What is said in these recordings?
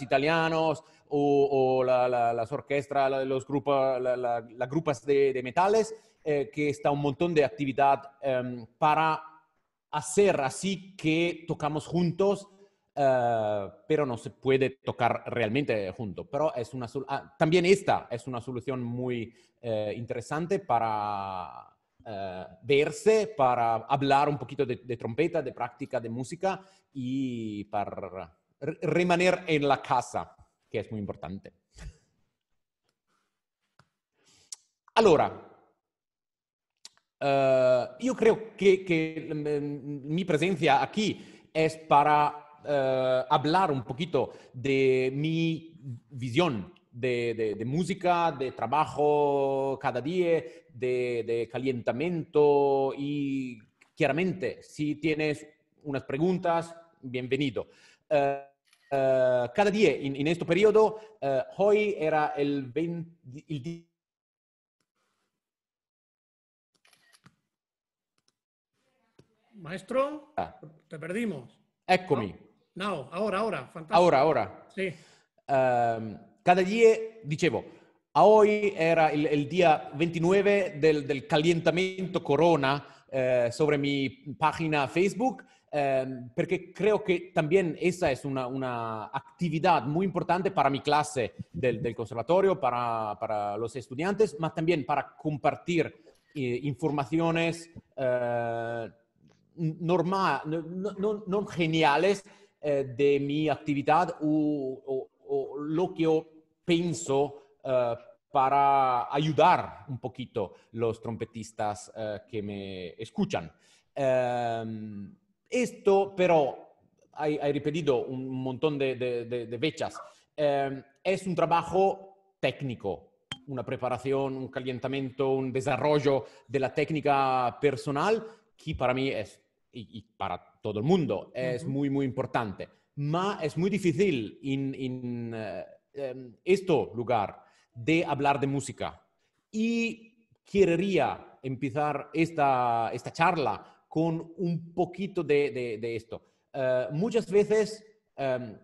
italianos o, o las orquestas, de los grupos, las grupas de, metales, eh, que está un montón de actividad em, para hacer así que tocamos juntos, eh, pero no se puede tocar realmente juntos. Pero es una ah, también esta es una solución muy eh, interesante para verse, para hablar un poquito de trompeta, de práctica, de música y para Remaner en la casa, que es muy importante. Allora, eh, yo creo que, mm, mi presencia aquí es para eh, hablar un poquito de mi visión de, de, música, de trabajo cada día, de, de, calentamiento y claramente si tienes unas preguntas, bienvenido. Eh, Eh, cada día en, en este periodo, uh, eh, hoy era el, 20, el día Maestro, ah. te perdimos. Eccomi. No, ahora, ahora, fantastico. Ahora, ora. Sì. Uh, ehm, cada día, dicevo, hoy era il, el día 29 del, del calentamiento corona uh, sobre mi página Facebook Em, Porque creo que también esa es una, una actividad muy importante para mi clase del, del conservatorio, para, para, los estudiantes, más también para compartir eh, informaciones eh, normal, no, geniales eh, de mi actividad o, lo que yo pienso para ayudar un poquito los trompetistas que me escuchan. Em, esto, pero he repetido un montón de, de, fechas, em, es un trabajo técnico, una preparación, un calentamiento, un desarrollo de la técnica personal que para mí es, y, para todo el mundo, es muy, muy importante. Ma es muy difícil en eh, em, este lugar de hablar de música. Y querría empezar esta, esta charla con un poquito de, esto. Eh, muchas veces em,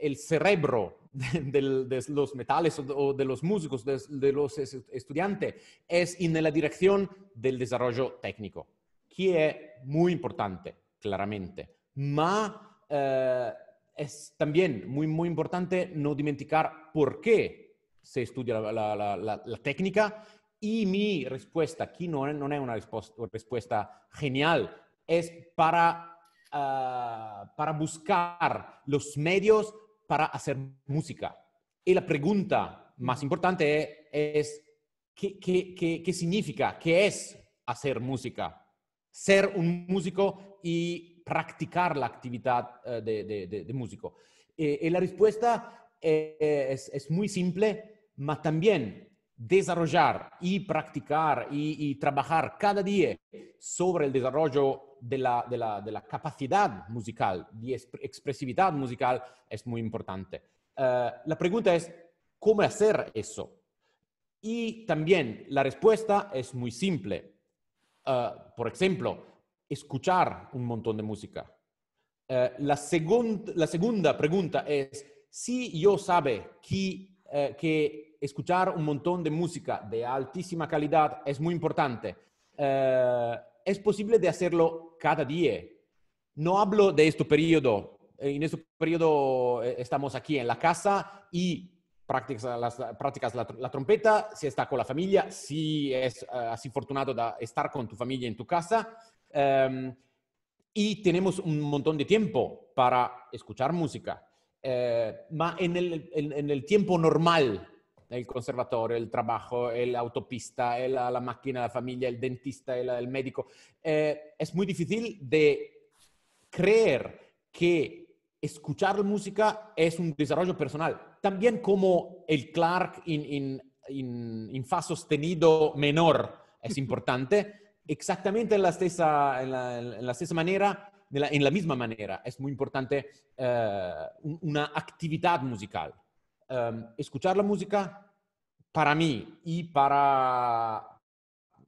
el cerebro de, los metales o de, los músicos, de, los estudiantes, es en la dirección del desarrollo técnico, que es muy importante, claramente. Ma eh, es también muy, muy importante no dimenticar por qué se estudia la técnica y mi respuesta, aquí no no es una respuesta genial, es ah, para buscar los medios para hacer música. Y la pregunta más importante es, ¿qué, significa? ¿Qué es hacer música? Ser un músico y practicar la actividad eh, de, músico. Eh, y la respuesta eh, es, es muy simple, pero también desarrollar y practicar y, trabajar cada día sobre el desarrollo de la, capacidad musical, de expresividad musical, es muy importante. Eh, la pregunta es, ¿cómo hacer eso? Y también la respuesta es muy simple. Eh, por ejemplo, escuchar un montón de música. Eh, la, segunda pregunta es, si yo sabe que eh, que escuchar un montón de música de altísima calidad es muy importante. Eh, es posible de hacerlo cada día. No hablo de este periodo. En este periodo eh, estamos aquí en la casa y practicas, las, la, trompeta, si está con la familia, si es uh, así de estar con tu familia en tu casa. Em, y tenemos un montón de tiempo para escuchar música, eh, ma en el, tiempo normal, el conservatorio, el trabajo, la autopista, la máquina, la familia, el dentista, el, médico, eh, es muy difícil de creer que escuchar la música es un desarrollo personal. También como el Clark en fa sostenido menor es importante, exactamente en la, misma la, manera en la misma manera es muy importante eh, una actividad musical. Em, escuchar la música para mí y para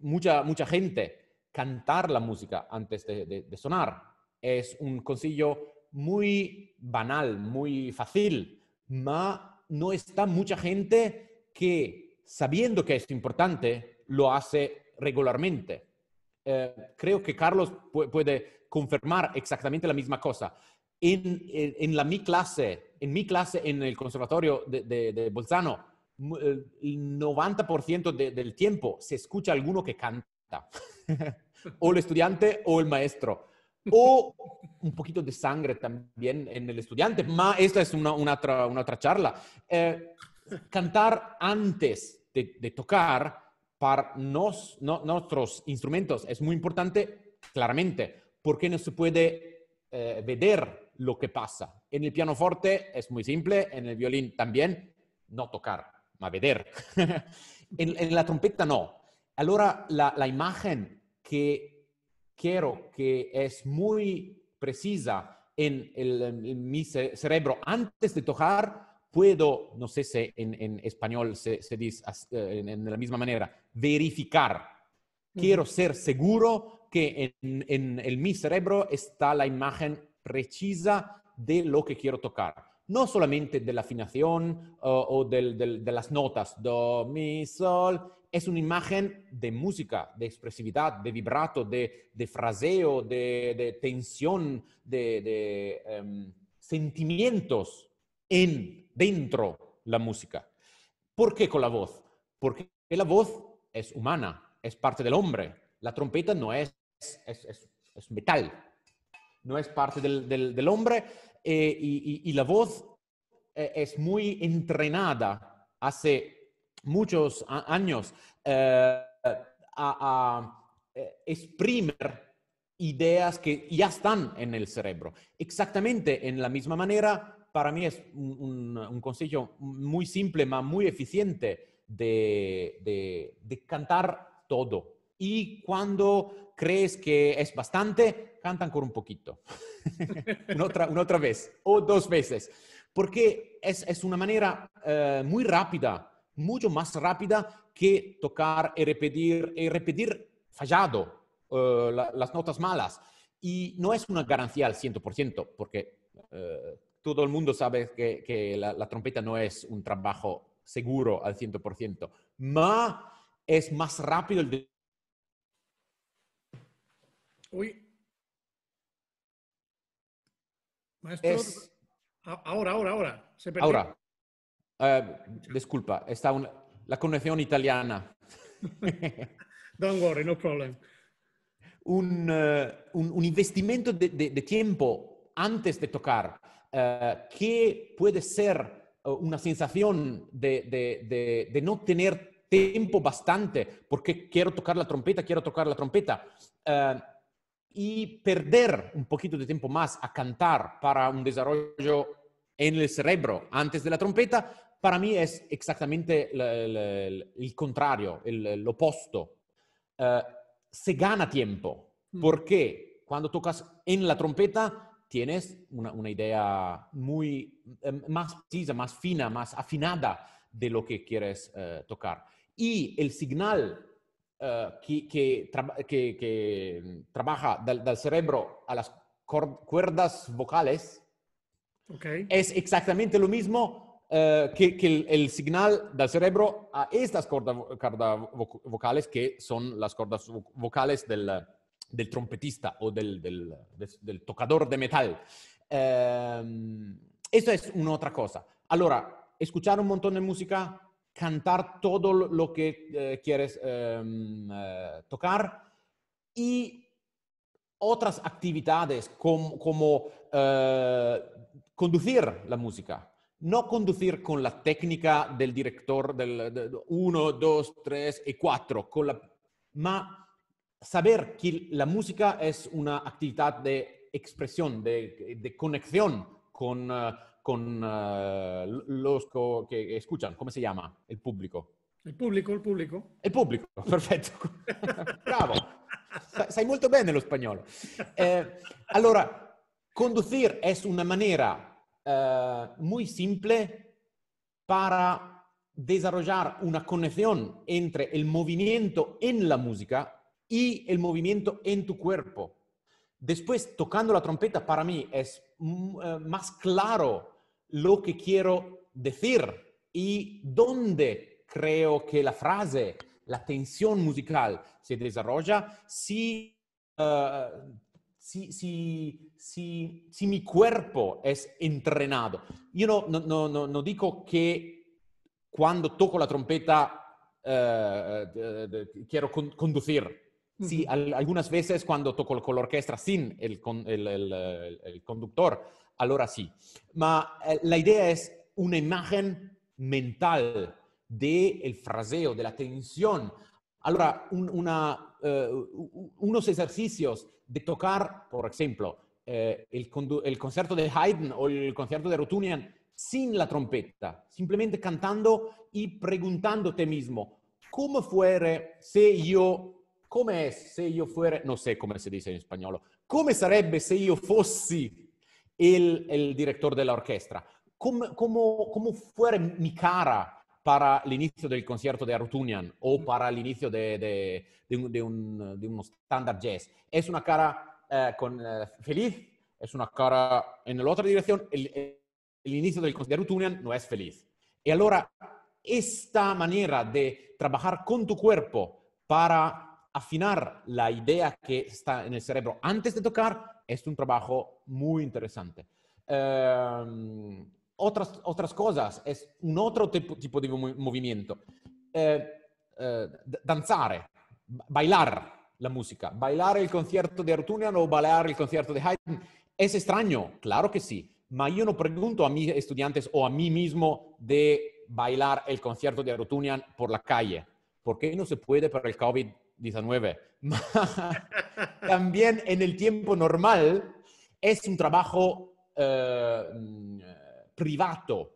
mucha, mucha gente, cantar la música antes de, sonar es un consejo muy banal, muy fácil, ma no está mucha gente que, sabiendo que es importante, lo hace regularmente. Eh, creo que Carlos puede confirmar exactamente la misma cosa. En, en, la, mi clase, en mi clase en el conservatorio de, de, Bolzano, eh, el 90% del tiempo se escucha alguno que canta, o el estudiante o el maestro, o un poquito de sangre también en el estudiante, esta es una, una, otra, una otra charla. Eh, cantar antes de, tocar para nos, nuestros instrumentos es muy importante, claramente ¿Por qué no se puede eh, ver lo que pasa. En el pianoforte es muy simple, en el violín también, no tocar, ma ver. en, la trompeta no. Ahora la, imagen que quiero que es muy precisa en, mi cerebro antes de tocar, puedo, no sé si en, español se, dice eh, en, la misma manera, verificar. Quiero ser seguro que en, mi cerebro está la imagen precisa de lo que quiero tocar no solamente de la afinación o de las notas, do, mi, sol, es una imagen de música, de expresividad, de vibrato, de, fraseo, de, tensión, de, em, sentimientos en, dentro la música. ¿Por qué con la voz? Porque la voz es humana, es parte del hombre la trompeta no es, metal, no es parte del, hombre eh, y, la voz eh, es muy entrenada hace muchos años eh, a, exprimir ideas que ya están en el cerebro. Exactamente en la misma manera, para mí es un, consejo muy simple, pero muy eficiente de cantar todo y cuando crees que es bastante, cantan con un poquito. una, otra, vez o dos veces. Porque es, una manera eh, muy rápida, mucho más rápida que tocar y repetir, y repetir fallado eh, las notas malas. Y no es una garantía al 100%, porque eh, todo el mundo sabe que, la, la, trompeta no es un trabajo seguro al 100%, pero es más rápido el Uy. Maestro. Ahora, ahora, ahora. Se Ahora. Eh, disculpa, está la conexión italiana. Don't worry, no problem. Un, eh, un, un investimento de, de, tiempo antes de tocar, eh, ¿qué que puede ser una sensación de, de, no tener tiempo bastante, porque quiero tocar la trompeta, quiero tocar la trompeta y perder un poquito de tiempo más a cantar para un desarrollo en el cerebro antes de la trompeta, para mí es exactamente el, contrario, el, opuesto. Eh, se gana tiempo, mm. porque cuando tocas en la trompeta tienes una, idea muy em, más precisa, más fina, más afinada de lo que quieres eh, tocar. Y el signal eh, que, mm, trabaja del, cerebro a las cuerdas vocales es exactamente lo mismo eh, que, el, el, signal del cerebro a estas cuerdas, vocales que son las cuerdas vocales del, trompetista o del, del, tocador de metal. Em, eso es una otra cosa. Allora, escuchar un montón de música cantar todo lo que eh, quieres em, eh, tocar y otras actividades como, eh, conducir la música. No conducir con la técnica del director del 1, 2, 3 y 4, con la, ma saber que la música es una actividad de expresión, de, conexión con, con uh, eh, lo sco- che escuchan, come si chiama? Il pubblico. Il pubblico, il pubblico. Il pubblico, perfetto. Bravo. Sai molto bene lo spagnolo. Eh, allora, conducir es una manera eh, muy simple para desarrollar una conexión entre el movimiento en la música y el movimiento en tu cuerpo. Después, tocando la trompeta, para mí es mm, eh, más claro lo que quiero decir y dónde creo que la frase, la tensión musical se desarrolla, si, eh, si, mi cuerpo es entrenado. Yo no, no, digo que cuando toco la trompeta eh, quiero conducir. Sí, algunas veces cuando toco con la orquesta sin el, el conductor, allora sí, Ma eh, la idea es una imagen mental del fraseo, de la tensión. Ahora, una, eh, unos ejercicios de tocar, por ejemplo, eh, el, concierto de Haydn o el concierto de Rotunian sin la trompeta, simplemente cantando y preguntándote mismo, ¿cómo fuere si yo, cómo es si yo fuere, no sé cómo se dice en español, ¿cómo sarebbe si yo fossi el, director de la orquesta. ¿Cómo, fue mi cara para el inicio del concierto de Arutunian o para el inicio de, un, de standard jazz? Es una cara eh, eh, feliz, es una cara en la otra dirección. El, el inicio del concierto de Arutunian no es feliz. Y ahora, esta manera de trabajar con tu cuerpo para afinar la idea que está en el cerebro antes de tocar es un trabajo muy interesante. Em, otras, otras cosas, es un otro tipo, de movimiento. Eh, eh, Danzar, danzare, bailar la música, bailar el concierto de Artunian o bailar el concierto de Haydn. ¿Es extraño? Claro que sí. Pero yo no pregunto a mis estudiantes o a mí mismo de bailar el concierto de Artunian por la calle. ¿Por qué no se puede para el COVID 19. También en el tiempo normal es un trabajo eh, privado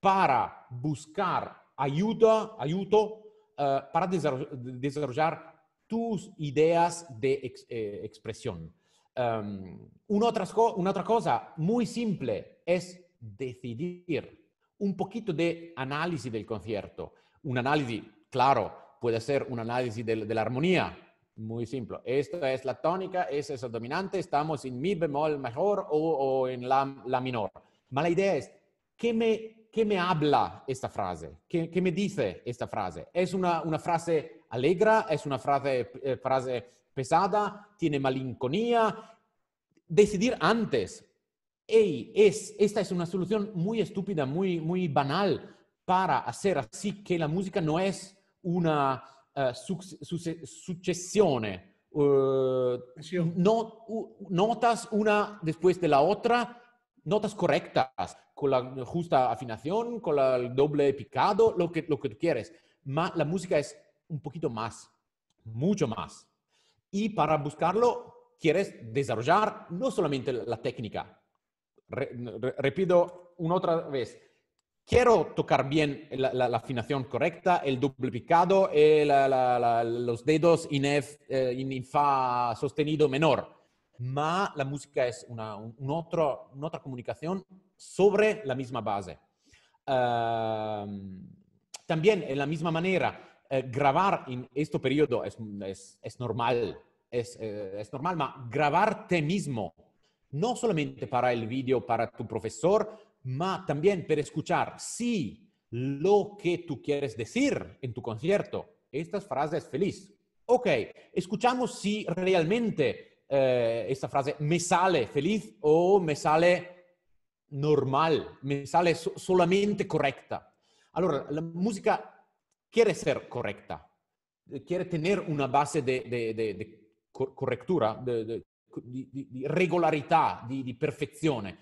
para buscar ayuda, eh, para desarrollar tus ideas de eh, expresión. Em, una otra cosa muy simple es decidir un poquito de análisis del concierto. Un análisis, claro, puede hacer un análisis de, la armonía. Muy simple. Esta es la tónica, esa es la dominante, estamos en mi bemol mejor o, en la, la, menor. Pero la idea es, ¿qué me, qué me habla esta frase? ¿Qué, ¿Qué, me dice esta frase? ¿Es una, una frase alegra? ¿Es una frase, eh, frase pesada? ¿Tiene malinconía? Decidir antes. Hey, es, esta es una solución muy estúpida, muy, muy banal para hacer así que la música no es una eh, sucesión. Eh, notas una después de la otra, notas correctas, con la justa afinación, con el doble picado, lo que, lo que tú quieres. Ma, la música es un poquito más, mucho más. Y para buscarlo, quieres desarrollar no solamente la técnica. repito una otra vez, quiero tocar bien la, afinación correcta, el doble picado, eh, los dedos en, F, Fa sostenido menor. pero la música es una, otra comunicación sobre la misma base. también, en la misma manera, eh, grabar en este periodo es, normal, es, es normal, pero eh, grabarte mismo, no solamente para el vídeo, para tu profesor, ma también para escuchar sí lo que tú quieres decir en tu concierto. Esta frase es feliz. Ok, escuchamos si realmente eh, esta frase me sale feliz o me sale normal, me sale solamente correcta. Allora, la música quiere ser correcta, quiere tener una base de, de, regularidad, de perfección.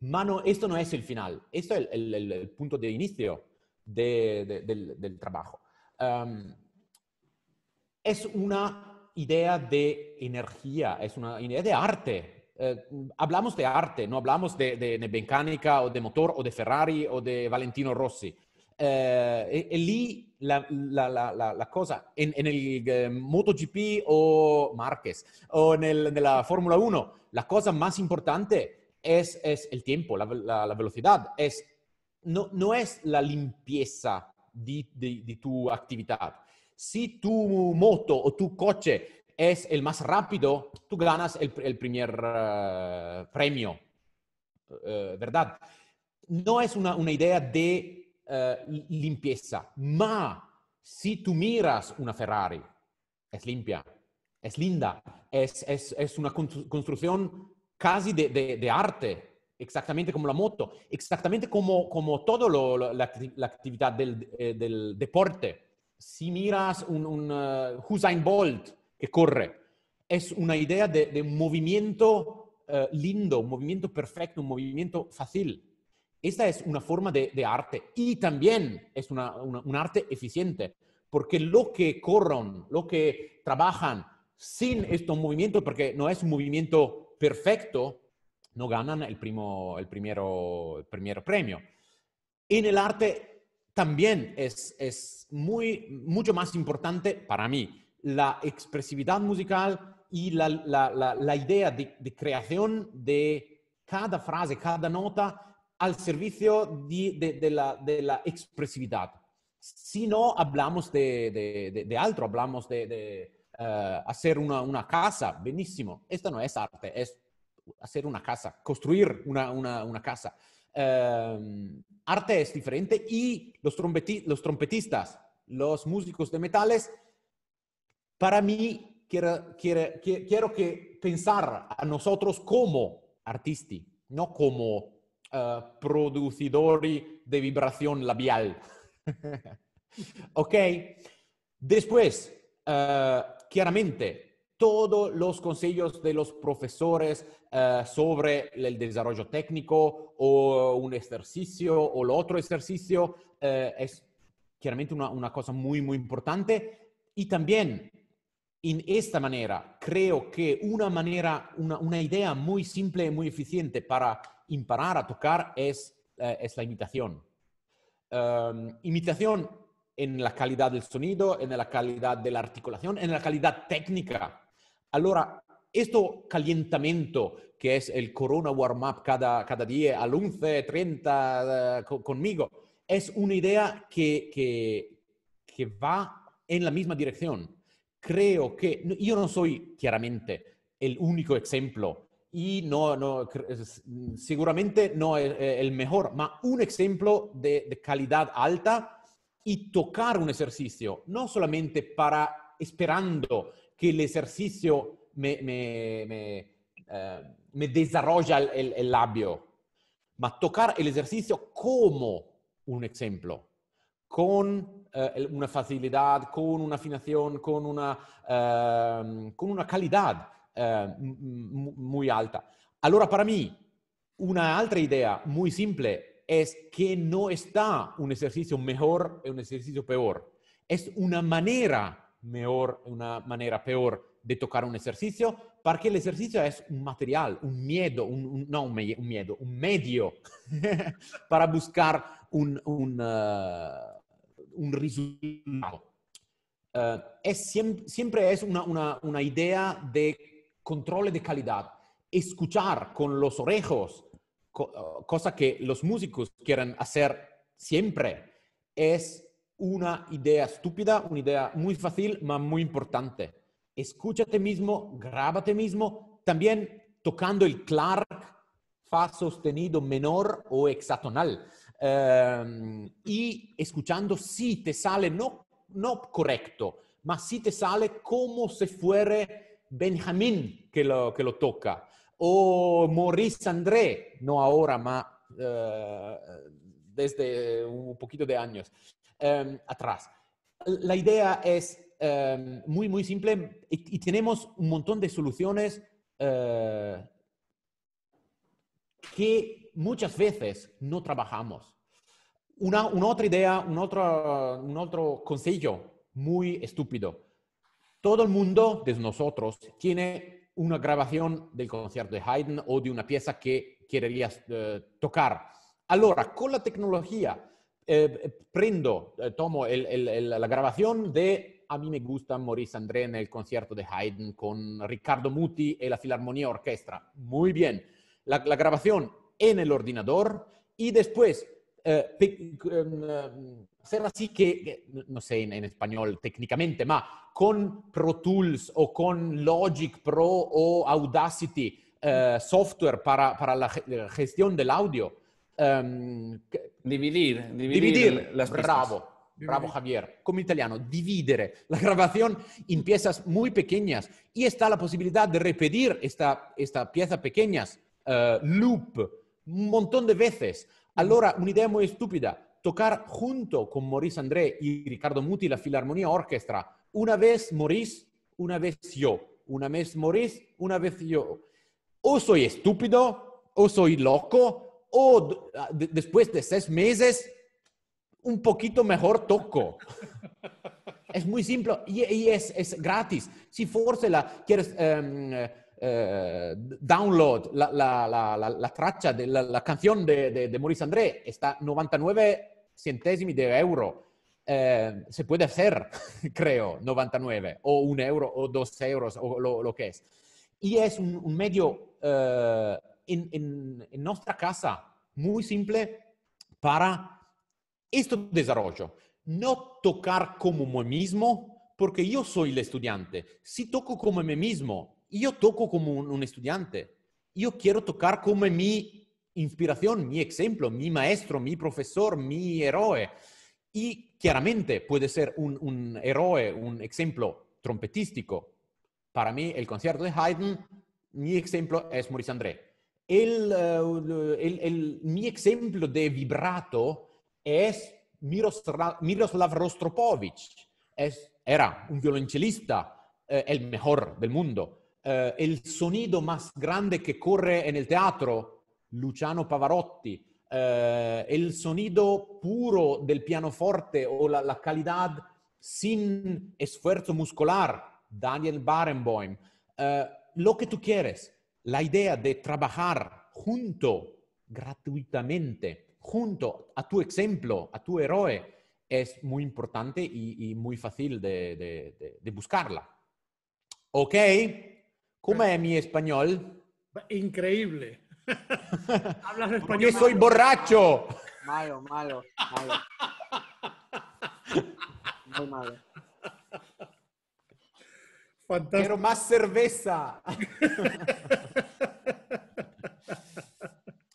Mano, esto no es el final, esto es el, punto de inicio del, trabajo. Em, es una idea de energía, es una idea de arte. Eh, hablamos de arte, no hablamos de, mecánica o de motor o de Ferrari o de Valentino Rossi. Eh, e, e la, cosa, en, el eh, MotoGP o Marquez, o en la Fórmula 1, la cosa más importante es, el tiempo, la, velocidad, no, es la limpieza de, tu actividad. Si tu moto o tu coche es el más rápido, tú ganas el, primer eh, premio, eh, ¿verdad? No es una, idea de eh, limpieza, ma si tú miras una Ferrari, es limpia, es linda, es una construcción casi de, arte, exactamente como la moto, exactamente como, como toda la, actividad eh, del, deporte. Si miras un, un Hussein uh, Bolt que corre, es una idea de, un movimiento uh, lindo, un movimiento perfecto, un movimiento fácil. Esta es una forma de, arte y también es un arte eficiente, porque lo que corren, lo que trabajan sin estos movimientos, porque no es un movimiento perfecto, no ganan el, primo, el, primero, primer premio. En el arte también es, muy, mucho más importante para mí la expresividad musical y la, idea de, creación de cada frase, cada nota al servicio de, la, expresividad. Si no, hablamos de, de, hablamos de, eh, hacer una, casa, benísimo. Esta no es arte, es hacer una casa, construir una, casa. Eh, arte es diferente y los, trompeti los trompetistas, los músicos de metales, para mí quiero, que pensar a nosotros como artistas, no como uh, de vibración labial. ok. Después, Claramente, todos los consejos de los profesores eh, sobre el desarrollo técnico o un ejercicio o el otro ejercicio eh, es claramente una, cosa muy, muy importante. Y también en esta manera, creo que una manera, una, idea muy simple y muy eficiente para imparar a tocar es, eh, la imitación. imitación en la calidad del sonido, en la calidad de la articulación, en la calidad técnica. Allora, esto calentamiento que es el Corona Warm Up cada, cada día al 11, 30 eh, conmigo, es una idea que, que, va en la misma dirección. Creo que yo no soy claramente el único ejemplo y no, seguramente no es eh, el mejor, pero un ejemplo de calidad alta y tocar un ejercicio, no solamente para esperando que el ejercicio me, me, me, eh, me desarrolla el, el, labio, ma tocar el ejercicio como un ejemplo, con eh, una facilidad, con una afinación, con una, eh, con una calidad eh, muy alta. Allora, para mí, una altra idea muy simple es que no está un ejercicio mejor es un ejercicio peor. Es una manera mejor, una manera peor de tocar un ejercicio, porque el ejercicio es un material, un miedo, un, no un, miedo, un medio para buscar un, un, uh, resultado. Uh, siempre, es una, una idea de control de calidad, escuchar con los orejos cosa que los músicos quieren hacer siempre, es una idea estúpida, una idea muy fácil, pero muy importante. Escúchate mismo, grábate mismo, también tocando el Clark, Fa sostenido menor o hexatonal. Em, y escuchando si te sale, no, no correcto, pero si te sale como si fuera Benjamín que lo, que lo toca o oh, Maurice André, no ahora, más eh, desde un poquito de años em, atrás. La idea es em, muy, muy simple y, tenemos un montón de soluciones eh, que muchas veces no trabajamos. Una, otra idea, un otro, un otro consejo muy estúpido. Todo el mundo de nosotros tiene una grabación del concierto de Haydn o de una pieza que querrías eh, tocar. Ahora con la tecnología, eh, prendo, eh, tomo la grabación de A mí me gusta Maurice André en el concierto de Haydn con Riccardo Muti y la Filarmonía Orquestra. Muy bien. la grabación en el ordenador y después eh, em, em, así que, no sé en, español técnicamente, más con Pro Tools o con Logic Pro o Audacity, eh, software para, para, la gestión del audio. Em, dividir, dividir, las Bravo. Bravo Javier, como italiano, dividere. La grabación en piezas muy pequeñas y está la posibilidad de repetir esta, esta pieza pequeñas, eh, loop, un montón de veces una idea muy estúpida, tocar junto con Maurice André y e Ricardo Muti la Filarmonía Orquestra. Una vez Maurice, una vez yo. Una vez Maurice, una vez yo. O soy estúpido, o soy loco, o ah, después de seis meses, un poquito mejor toco. es muy simple y, es, gratis. Si forse la quieres... Em, eh, download, la, la, la, la, traccia della canzone Maurice André, está 99 centesimi de euro. Eh, se puede hacer, creo, 99 o un euro o dos euros o lo, que es. Y es un, medio eh, en, nuestra casa muy simple para este desarrollo. No tocar como me mismo, porque yo soy el estudiante. Si toco como me mismo, yo toco como un, estudiante. Yo quiero tocar como mi inspiración, mi ejemplo, mi maestro, mi profesor, mi héroe. Y claramente puede ser un, héroe, un ejemplo trompetístico. Para mí, el concierto de Haydn, mi ejemplo es Maurice André. El, eh, mi ejemplo de vibrato es Miroslav, Rostropovich. era un violonchelista, eh, el mejor del mundo. Eh, el sonido más grande que corre en el teatro, Luciano Pavarotti, eh, el sonido puro del pianoforte o la, calidad sin esfuerzo muscular, Daniel Barenboim, eh, lo que tú quieres, la idea de trabajar junto, gratuitamente, junto a tu ejemplo, a tu héroe, es muy importante y, muy fácil de, de buscarla. ¿Ok? ¿Cómo es mi español? Increíble. Hablas español. Porque soy borracho. Malo, malo, malo. Muy malo. Fantástico. Quiero más cerveza.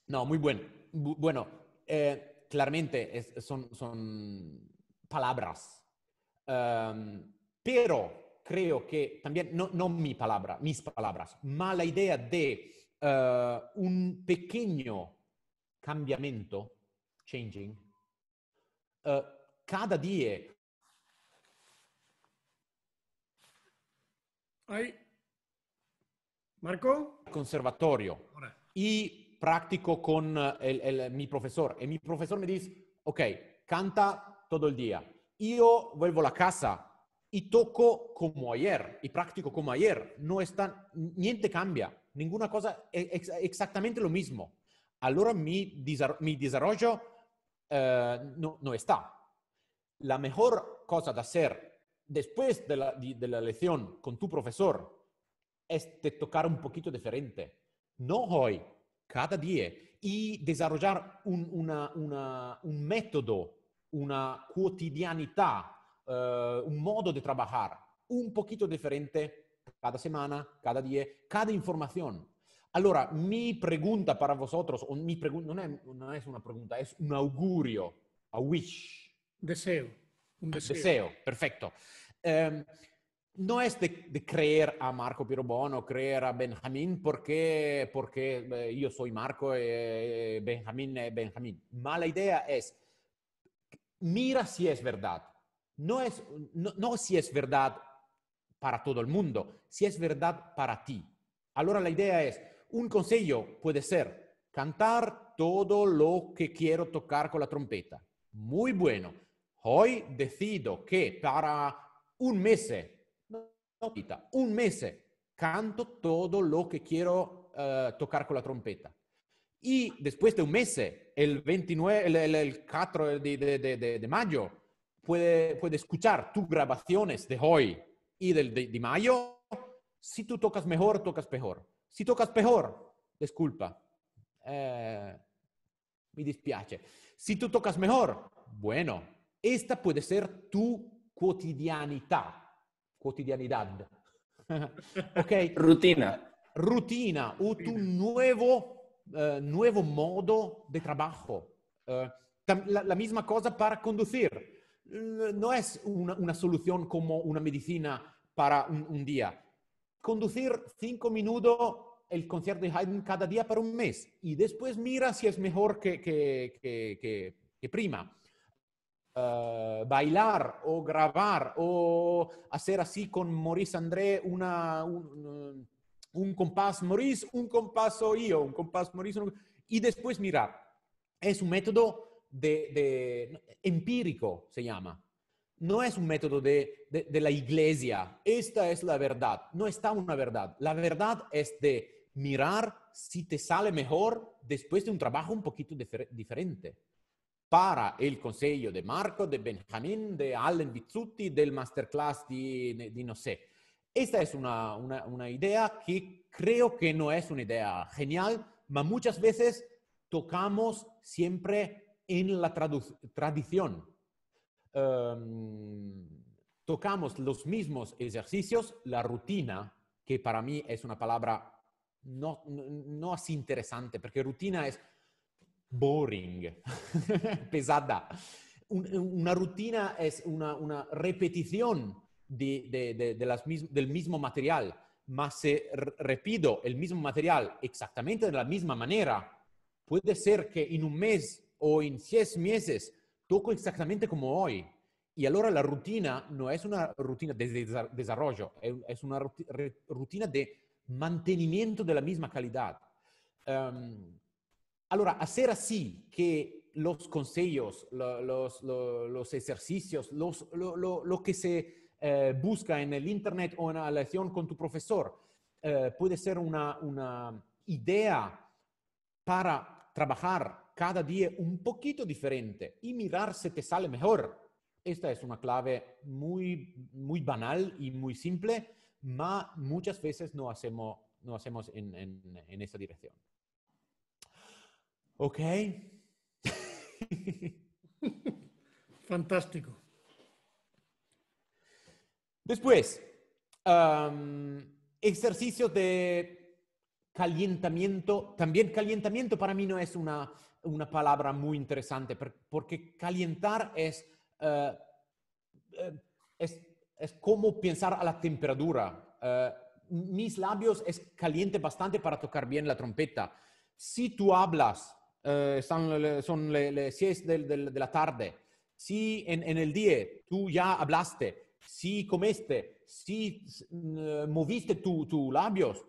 no, muy bueno. Bueno, eh, claramente son, palabras. Em, pero creo que también, no, no mi palabra, mis palabras, más la idea de uh, un pequeño cambiamento, changing, uh, cada día. Ay. Marco? Conservatorio. Ahora. Y practico con el, el, mi profesor. Y mi profesor me dice, ok, canta todo el día. Yo vuelvo a la casa y toco como ayer y practico como ayer. No está, niente cambia, ninguna cosa es exactamente lo mismo. Entonces mi, desarrollo eh, no, está. La mejor cosa de hacer después de la, lección con tu profesor es tocar un poquito diferente. No hoy, cada día. Y desarrollar un, un método, una cotidianidad eh, un modo de trabajar un poquito diferente cada semana, cada día, cada información. Allora, mi pregunta para vosotros, o mi no, es, una pregunta, es un augurio, a wish. Deseo. Un ah, deseo. perfecto. Em, no es de, creer a Marco Pirobono, creer a Benjamín, porque, porque eh, yo soy Marco y eh, Benjamín es Benjamín. la idea es, mira si es verdad, no es, no, si es verdad para todo el mundo, si es verdad para ti. Allora la idea es, un consejo puede ser cantar todo lo que quiero tocar con la trompeta. Muy bueno. Hoy decido que para un mes, un mes, canto todo lo que quiero eh, tocar con la trompeta. Y después de un mes, el 29, el, 4 de, de, de mayo, puede, puede escuchar tus grabaciones de hoy y del de, mayo. Si tú tocas mejor, tocas mejor. Si tocas peor, disculpa. Eh, mi dispiace. Si tú tocas mejor, bueno, esta puede ser tu cotidianidad. Cotidianidad. ok. Rutina. Rutina o tu nuevo, eh, nuevo modo de trabajo. Eh, la, misma cosa para conducir no es una, solución como una medicina para un, día. Conducir cinco minutos el concierto de Haydn cada día para un mes y después mira si es mejor que, prima. Eh, bailar o grabar o hacer así con Maurice André un, compás Maurice, un compás yo, un compás Maurice y después mirar. Es un método de, empírico, se llama. No es un método de, la iglesia. Esta es la verdad. No está una verdad. La verdad es de mirar si te sale mejor después de un trabajo un poquito diferente. Para el consejo de Marco, de Benjamín, de Allen Bizzutti, del masterclass de, de no sé. Esta es una, una, idea que creo que no es una idea genial, pero muchas veces tocamos siempre en la tradición. Em, tocamos los mismos ejercicios, la rutina, que para mí es una palabra no, no, así interesante, porque rutina es boring, pesada. una rutina es una, repetición de, las del mismo material, más se repito el mismo material exactamente de la misma manera, puede ser que en un mes o en 10 meses toco exactamente como hoy. Y ahora la rutina no es una rutina de desarrollo, es una rutina de mantenimiento de la misma calidad. Em, ahora, hacer así que los consejos, los, los, ejercicios, los, lo, que se eh, busca en el Internet o en la lección con tu profesor, eh, puede ser una, una idea para trabajar cada día un poquito diferente y mirar si te sale mejor. Esta es una clave muy, muy banal y muy simple, pero muchas veces no hacemos, no hacemos en, en, dirección. Ok. Fantástico. Después, um, ejercicio de calentamiento. También calentamiento para mí no es una, una palabra muy interesante, porque calientar eh, eh, es, es, como pensar a la temperatura. Eh, mis labios es caliente bastante para tocar bien la trompeta. Si tú hablas, son, las 6 de, la tarde, si en, el día tú ya hablaste, si comiste, si moviste tus labios,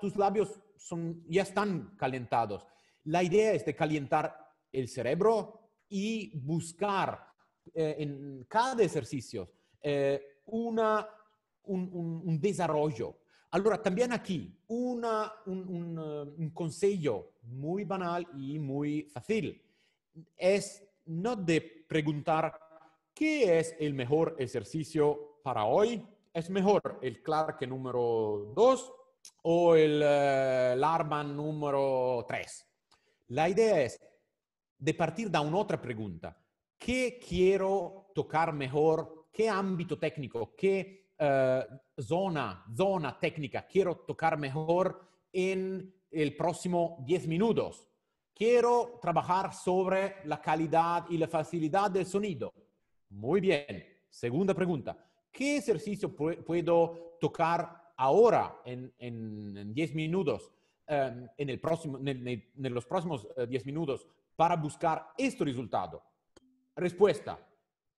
tus labios son, ya están calentados. La idea es de calentar el cerebro y buscar eh, en cada ejercicio eh, un, desarrollo. Allora, también aquí un, eh, un, consejo muy banal y muy fácil es no de preguntar qué es el mejor ejercicio para hoy. ¿Es mejor el Clark número 2 o el eh, número 3? La idea es de partir de una otra pregunta. ¿Qué quiero tocar mejor? ¿Qué ámbito técnico? ¿Qué eh, zona, zona técnica quiero tocar mejor en el próximo 10 minutos? Quiero trabajar sobre la calidad y la facilidad del sonido. Muy bien. Segunda pregunta. ¿Qué ejercicio puedo tocar ahora en 10 minutos? Em, en, los próximos 10 eh, minutos para buscar este resultado? Respuesta,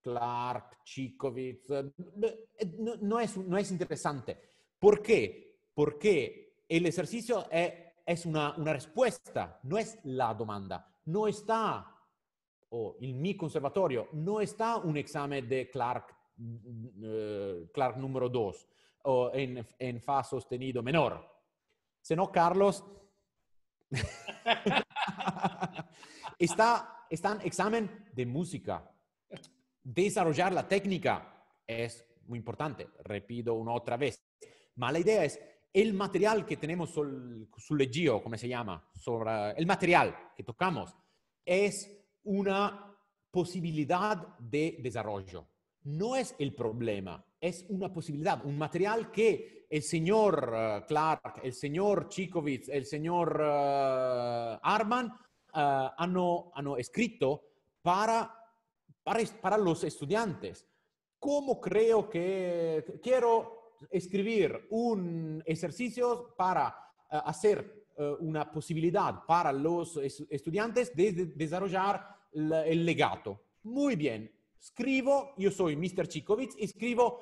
Clark, Chikovic, eh, eh, no, es, no es interesante. ¿Por qué? Porque el ejercicio es, es una, una, respuesta, no es la demanda. No está, o el en mi conservatorio, no está un examen de Clark, mm, mm, Clark número 2 o en, en fa sostenido menor. Si no Carlos. Está, en examen de música. Desarrollar la técnica es muy importante. Repito una otra vez. Ma la idea es el material que tenemos su leggio, como se llama, sobre el material que tocamos, es una posibilidad de desarrollo no es el problema, es una posibilidad, un material que el señor eh, Clark, el señor Chikovitz, el señor eh, Arman eh, han escrito para, los estudiantes. ¿Cómo creo que quiero escribir un ejercicio para hacer una posibilidad para los estudiantes de, desarrollar el legato? Muy bien, Escribo, yo soy Mr. Chikovic y escribo...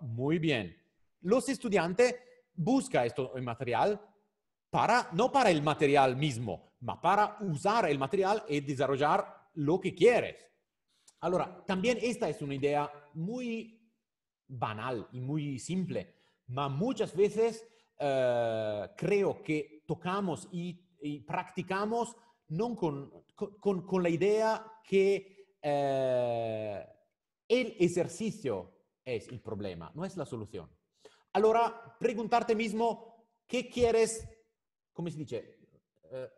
Muy bien. Los estudiantes buscan el material para, no para el material mismo, ma para usar el material y desarrollar lo que quieres. Allora, también esta es una idea muy banal y muy simple, ma muchas veces eh, creo que tocamos y practicamos no con con, con la idea que eh, el ejercicio es el problema, no es la solución. Ahora, preguntarte mismo qué quieres, ¿cómo se dice? Eh,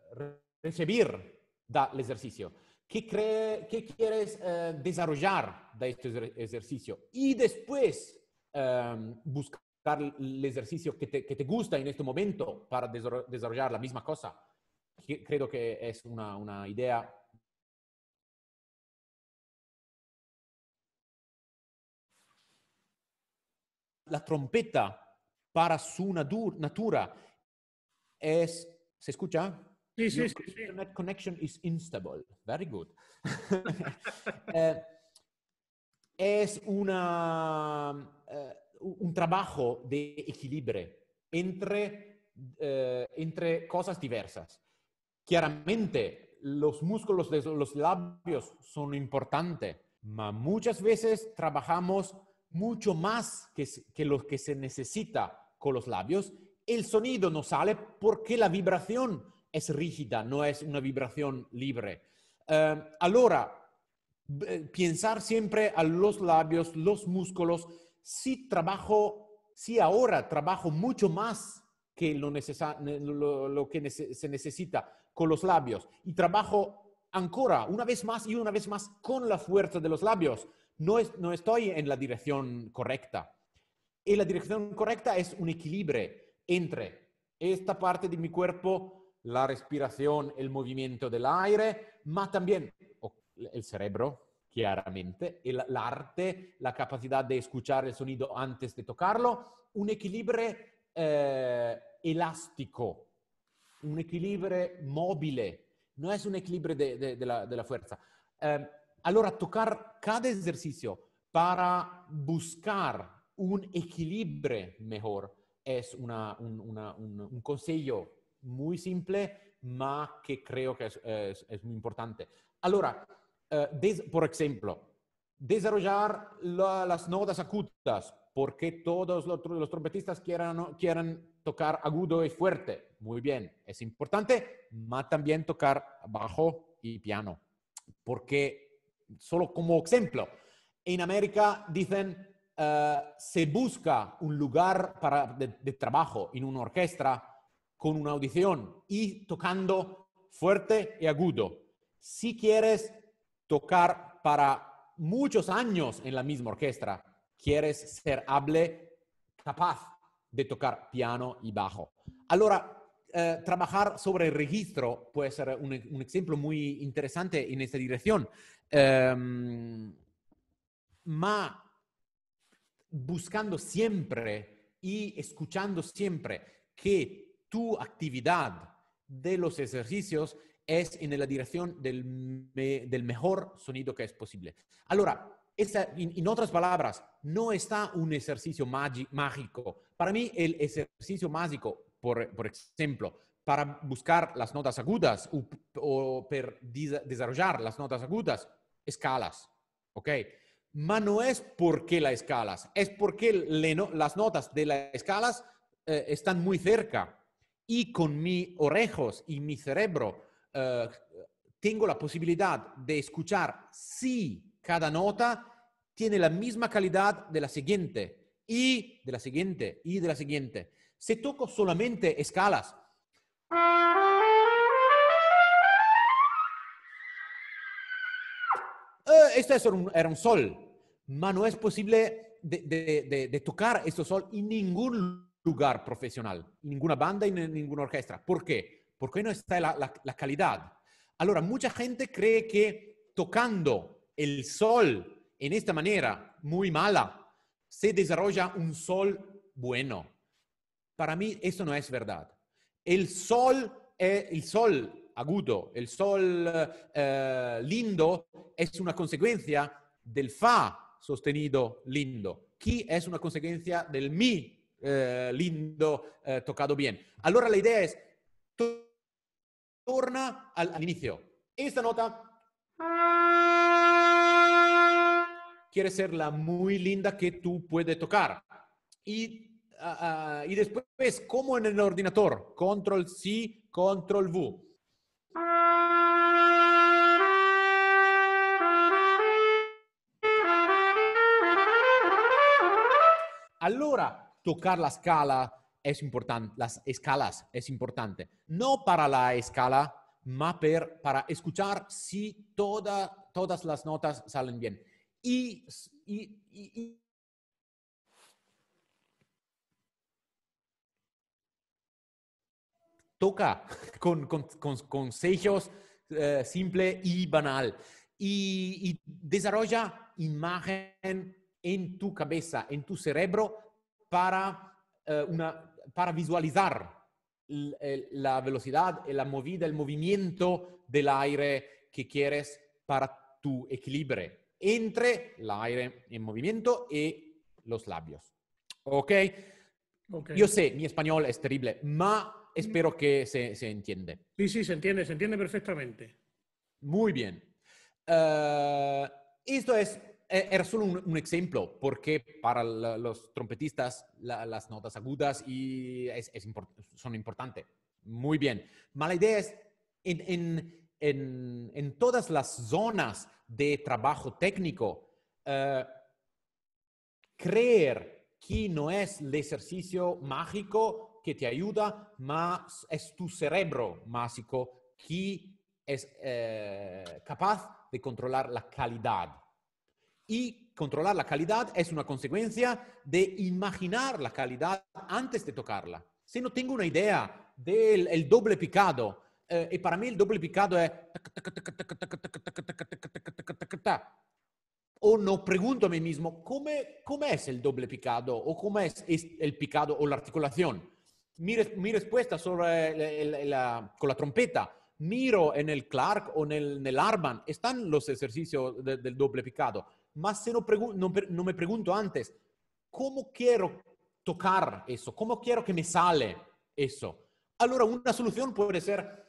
recibir del ejercicio. ¿Qué, qué quieres eh, desarrollar de este ejercicio? Y después em, buscar el ejercicio que te, que te gusta en este momento para desarrollar la misma cosa. Creo que es una, idea la trompeta para su natura es... ¿Se escucha? Sí, sí, sí, Internet connection is instable. Very good. Eh, es una, eh, un trabajo de equilibrio eh, entre cosas diversas. Claramente, los músculos de los labios son importantes, pero muchas veces trabajamos mucho más que, lo que se necesita con los labios. El sonido no sale porque la vibración es rígida, no es una vibración libre. Uh, ahora, eh, pensar siempre a los labios, los músculos, si trabajo, si ahora trabajo mucho más que lo que se necesita con los labios y trabajo ancora una vez más y una vez más con la fuerza de los labios. No, estoy en la dirección correcta. Y la dirección correcta es un equilibrio entre esta parte de mi cuerpo, la respiración, el movimiento del aire, más también el cerebro, claramente el, arte, la capacidad de escuchar el sonido antes de tocarlo, un equilibrio eh, elástico un equilibrio móvil, no es un equilibrio de, la, fuerza. Entonces, em, tocar cada ejercicio para buscar un equilibrio mejor es un, consejo muy simple, pero que creo que es, muy importante. Allora, eh, por ejemplo, desarrollar las nodas acutas porque todos los, trompetistas quieran, tocar agudo y fuerte. Muy bien, es importante, más también tocar bajo y piano, porque solo como ejemplo, en América dicen eh, se busca un lugar para, de, trabajo en una orquesta con una audición y tocando fuerte y agudo. Si quieres tocar para muchos años en la misma orquesta, quieres ser hable capaz de tocar piano y bajo. Allora, eh, trabajar sobre el registro puede ser un, ejemplo muy interesante en esta dirección. Em, ma buscando siempre y escuchando siempre que tu actividad de los ejercicios es en la dirección del, del mejor sonido que es posible. Allora, en, otras palabras, no está un ejercicio mágico. Para mí, el ejercicio mágico, por, ejemplo, para buscar las notas agudas o, para desarrollar las notas agudas, escalas. ¿Ok? Pero no es porque las escalas, es porque las notas de las escalas eh, están muy cerca. Y con mis orejos y mi cerebro eh, tengo la posibilidad de escuchar sí cada nota tiene la misma calidad de la siguiente y de la siguiente y de la siguiente. Se toco solamente escalas. Eh, Esto era un, sol, pero no es posible de, tocar este sol en ningún lugar profesional, en ninguna banda y en ninguna orquesta. ¿Por qué? Porque no está la, calidad. Ahora, mucha gente cree que tocando el sol en esta manera muy mala se desarrolla un sol bueno. Para mí eso no es verdad. El sol, eh, el sol agudo, el sol eh, lindo es una consecuencia del fa sostenido lindo. Qui es una consecuencia del mi eh, lindo tocado bien. Allora la idea es, torna al, al inicio. Esta nota quiere ser la muy linda que tú puedes tocar. Y, ah, ah, y después, como en el ordenador, control C, control V. Allora, tocar la escala es importante, las escalas es importante. No para la escala, ma para escuchar si todas las notas salen bien y, toca con, consejos eh, simple y banal y, desarrolla imagen en tu cabeza, en tu cerebro para, eh, para visualizar la velocidad, la movida, el movimiento del aire que quieres para tu equilibrio entre el aire en movimiento y los labios. ¿Ok? Yo sé, mi español es terrible, pero espero que se, entiende. Sí, sí, se entiende, se entiende perfectamente. Muy bien. Eh, esto es, eh, era solo un, ejemplo, porque para los trompetistas las notas agudas son importantes. Muy bien. Mala idea es en todas las zonas de trabajo técnico, eh, creer que no es el ejercicio mágico que te ayuda, más es tu cerebro mágico que es eh, capaz de controlar la calidad. Y controlar la calidad es una consecuencia de imaginar la calidad antes de tocarla. Si no tengo una idea del doble picado, y para mí el doble picado es... O no pregunto a mí mismo, ¿cómo, es el doble picado? ¿O cómo es el picado o la articulación? Mi, respuesta sobre con la trompeta, miro en el Clark o en el, Arban, están los ejercicios del doble picado. Mas si no, me pregunto antes, ¿cómo quiero tocar eso? ¿Cómo quiero que me sale eso? Allora una solución puede ser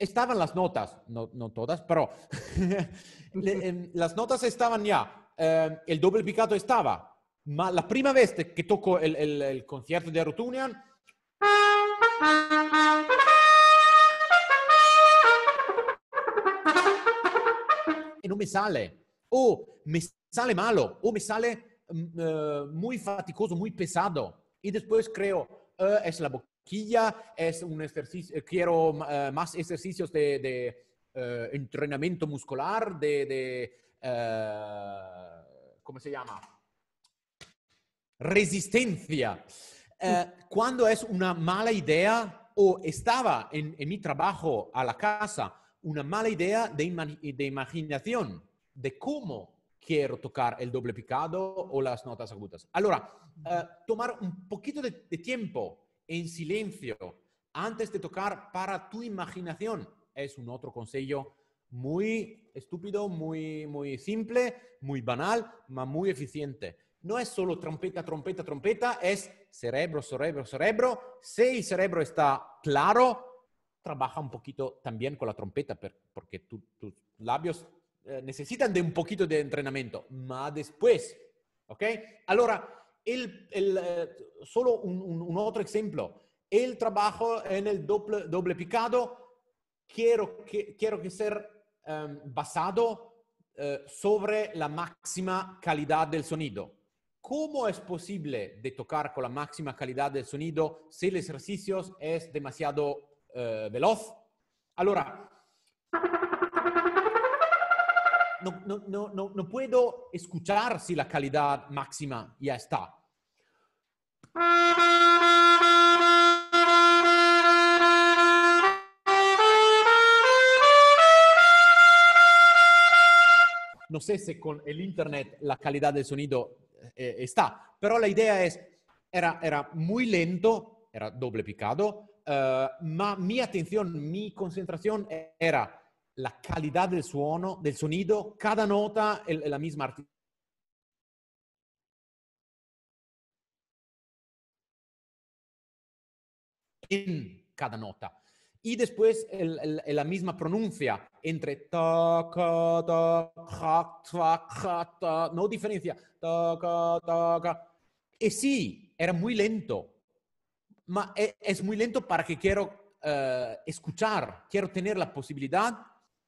Estaban las notas, no, todas, pero las notas estaban ya, eh, el doble picado estaba, ma la primera vez que toco el, concierto de Rotunian, y no me sale, o oh, me sale malo, o oh, me sale Mm, eh, muy fatigoso, muy pesado. Y después creo, eh, es la boquilla, es un ejercicio, eh, quiero más ejercicios de, entrenamiento muscular, de, ¿cómo se llama? Resistencia. cuando es una mala idea o estaba en, mi trabajo a la casa, una mala idea de, de imaginación de cómo quiero tocar el doble picado o las notas agudas. Allora, eh, tomar un poquito de, tiempo en silencio antes de tocar para tu imaginación es un otro consejo muy estúpido, muy, muy simple, muy banal, pero muy eficiente. No es solo trompeta, trompeta, trompeta, es cerebro, cerebro, cerebro. Si el cerebro está claro, trabaja un poquito también con la trompeta porque tus labios eh, necesitan de un poquito de entrenamiento, más después. ¿Ok? Ahora, eh, solo un, otro ejemplo. El trabajo en el doble, picado, quiero que, quiero ser em, basado eh, sobre la máxima calidad del sonido. ¿Cómo es posible de tocar con la máxima calidad del sonido si el ejercicio es demasiado veloz? Ahora no, no, no, no puedo escuchar si la calidad máxima ya está. No sé si con el internet la calidad del sonido eh, está, pero la idea es, era, era muy lento, era doble picado, eh, ma mi atención, mi concentración era la calidad del suono, del sonido, cada nota es la misma En cada nota. Y después la misma pronuncia entre no diferencia. Y eh, sí, era muy lento, eh, es muy lento para que quiero eh, escuchar, quiero tener la posibilidad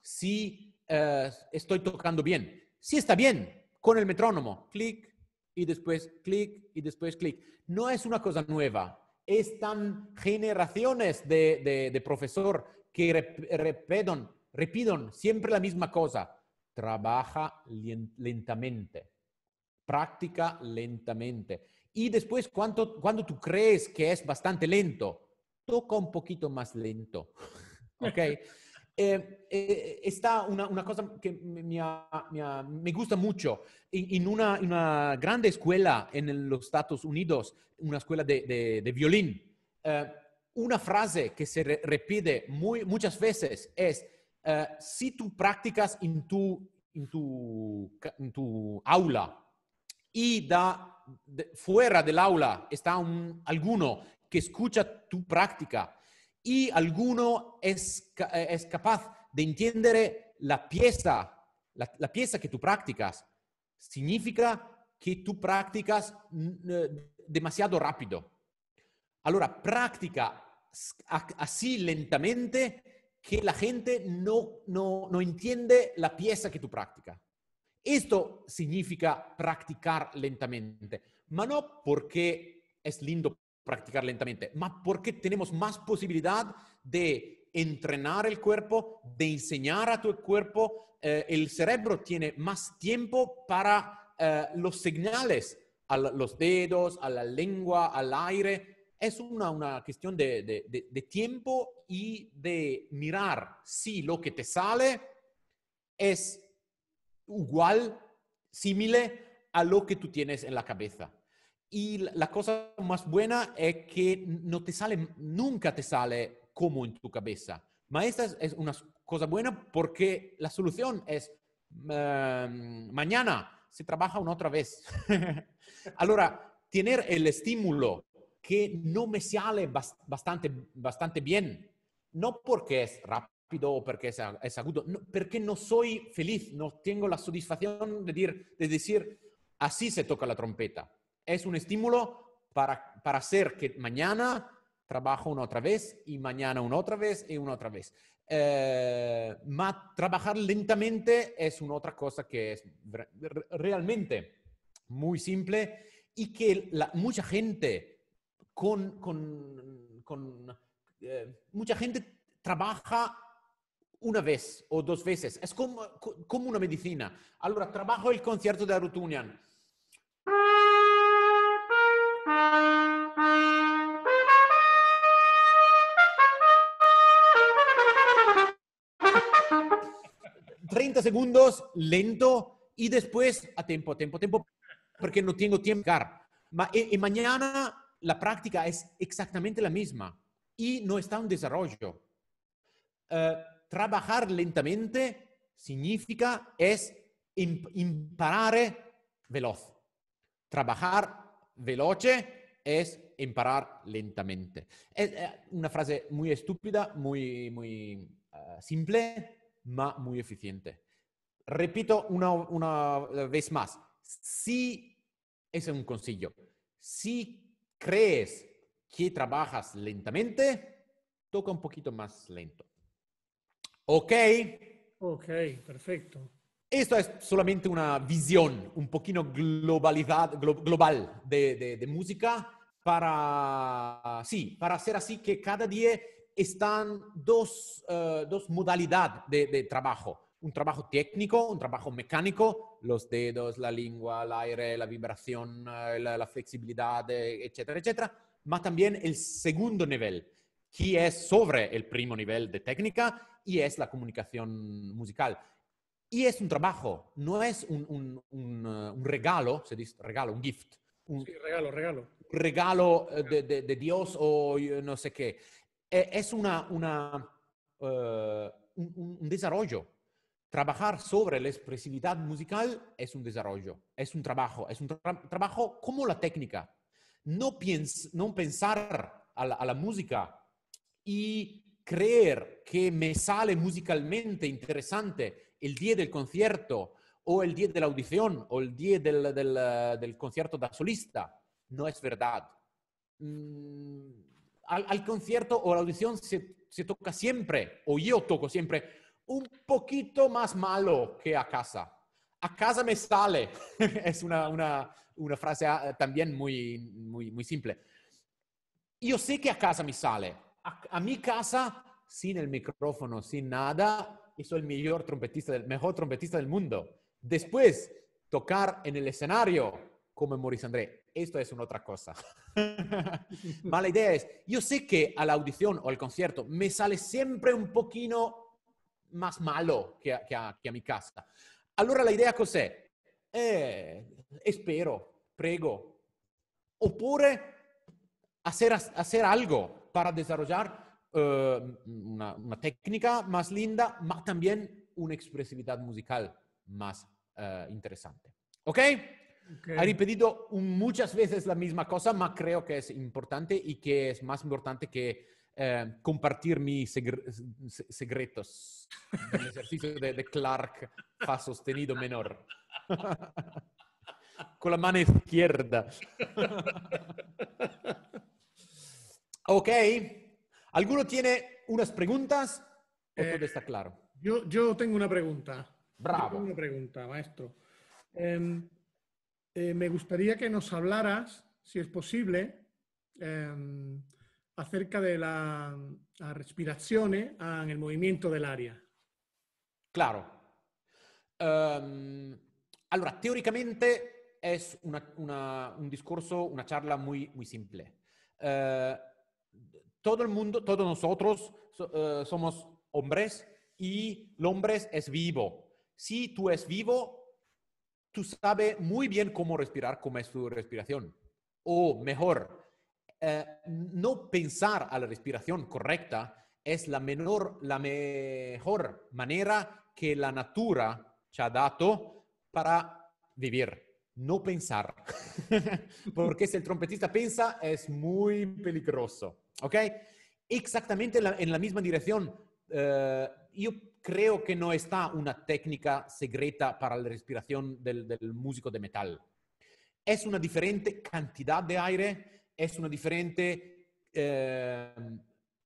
si eh, estoy tocando bien. Si está bien, con el metrónomo, clic y después clic y después clic. No es una cosa nueva, están generaciones de, de, profesor que repiten, siempre la misma cosa. Trabaja lentamente, practica lentamente. Y después, cuando, cuando tú crees que es bastante lento, toca un poquito más lento. ¿Ok? Eh, eh, está una, cosa que me, gusta mucho. En una, una, grande escuela en los Estados Unidos, una escuela de, violín, eh, una frase que se repite muchas veces es, si tú practicas en tu, aula y da, fuera del aula está un, alguno que escucha tu práctica, y alguno eh, es, capaz de entender la pieza, la, pieza que tú practicas. Significa que tú practicas eh, demasiado rápido. Ahora, practica así lentamente que la gente no, no entiende la pieza que tú practicas. Esto significa practicar lentamente, pero no porque es lindo practicar lentamente, más porque tenemos más posibilidad de entrenar el cuerpo, de enseñar a tu cuerpo. Eh, el cerebro tiene más tiempo para eh, los señales, a los dedos, a la lengua, al aire. Es una, cuestión de, de tiempo y de mirar si lo que te sale es igual, similar a lo que tú tienes en la cabeza. Y la cosa más buena es que no te sale, nunca te sale como en tu cabeza. Pero esta es una cosa buena porque la solución es em, mañana se trabaja una otra vez. Ahora, tener el estímulo que no me sale bastante, bastante bien, no porque es rápido o porque es, agudo, no, porque no soy feliz, no tengo la satisfacción de, de decir, así se toca la trompeta es un estímulo para, hacer que mañana trabajo una otra vez y mañana una otra vez y una otra vez. Eh, trabajar lentamente es una otra cosa que es realmente muy simple y que mucha gente eh, mucha gente trabaja una vez o dos veces. Es como, una medicina. Ahora, trabajo el concierto de Arutunian. 30 segundos lento y después a tiempo, tiempo, tiempo, porque no tengo tiempo. Ma y, eh, eh, mañana la práctica es exactamente la misma y no está en desarrollo. Eh, trabajar lentamente significa es imparare veloz. Trabajar veloce es emparar lentamente. Es eh, una frase muy estúpida, muy, muy eh, simple, pero muy eficiente. Repito una, vez más, si es un consejo, si crees que trabajas lentamente, toca un poquito más lento. ¿Ok? Ok, perfecto. Esto es solamente una visión un poquito globalidad global de música para, sí, para hacer así que cada día están dos, eh, modalidades de, trabajo. Un trabajo técnico, un trabajo mecánico, los dedos, la lengua, el aire, la vibración, eh, la, flexibilidad, eh, etcétera, etcétera. Pero también el segundo nivel, que es sobre el primer nivel de técnica y es la comunicación musical. Y es un trabajo, no es un, regalo, se dice regalo, un gift. sí, regalo, regalo regalo eh, de, Dios o eh, no sé qué. E, es eh, un, desarrollo. Trabajar sobre la expresividad musical es un desarrollo, es un trabajo, es un trabajo como la técnica. No, piens pensar a la, música y creer que me sale musicalmente interesante el día del concierto o el día de la audición o el día del, del, del concierto da solista no es verdad. Mm, al, concierto o la audición se, toca siempre, o yo toco siempre, un poquito más malo que a casa. A casa me sale. es una, frase ah, también muy, muy, simple. Yo sé que a casa me sale. A, mi casa, sin el micrófono, sin nada, y soy el mejor trompetista, del, mejor trompetista del mundo. Después, tocar en el escenario como moris André. Esto es una otra cosa. la idea es, yo sé que a la audición o al concierto me sale siempre un poquito más malo que a, que a, que a mi casa. Allora la idea es eh, espero, prego. Oppure hacer, algo para desarrollar eh, una, técnica más linda, más también una expresividad musical más eh, interesante. ¿Ok? Ha repetido muchas veces la misma cosa, pero creo que es importante y que es más importante que eh, compartir mis secretos del ejercicio de, Clark fa sostenido menor. Con la mano izquierda. ok. ¿Alguno tiene unas preguntas? ¿O todo eh, está claro? Yo, yo, tengo una pregunta. Bravo. una pregunta, maestro. Em, eh, me gustaría que nos hablaras, si es posible, em, acerca de la, la respiración eh, en el movimiento del área. Claro. Em, teóricamente allora, una, un discurso, una charla muy, muy simple. Eh, todo el mundo, todos nosotros somos hombres y el hombre es vivo. Si tú es vivo, tú sabes muy bien cómo respirar, cómo es tu respiración. O mejor, eh, no pensar a la respiración correcta es la, menor, la mejor manera que la natura te ha dado para vivir. No pensar. Porque si el trompetista piensa, es muy peligroso. ¿Ok? Exactamente en la, misma dirección. Eh, yo creo que no está una técnica secreta para la respiración del, músico de metal. Es una diferente cantidad de aire, es una diferente eh,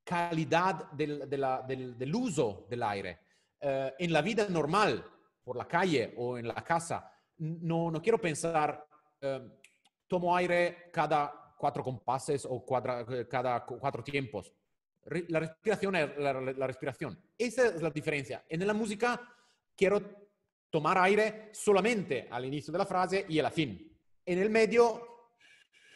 calidad del, uso del aire. Eh, en la vida normal, por la calle o en la casa, no, quiero pensar, eh, tomo aire cada cuatro compases o cada cuatro tiempos la respiración es la, respiración. Esa es la diferencia. En la música quiero tomar aire solamente al inicio de la frase y al fin. En el medio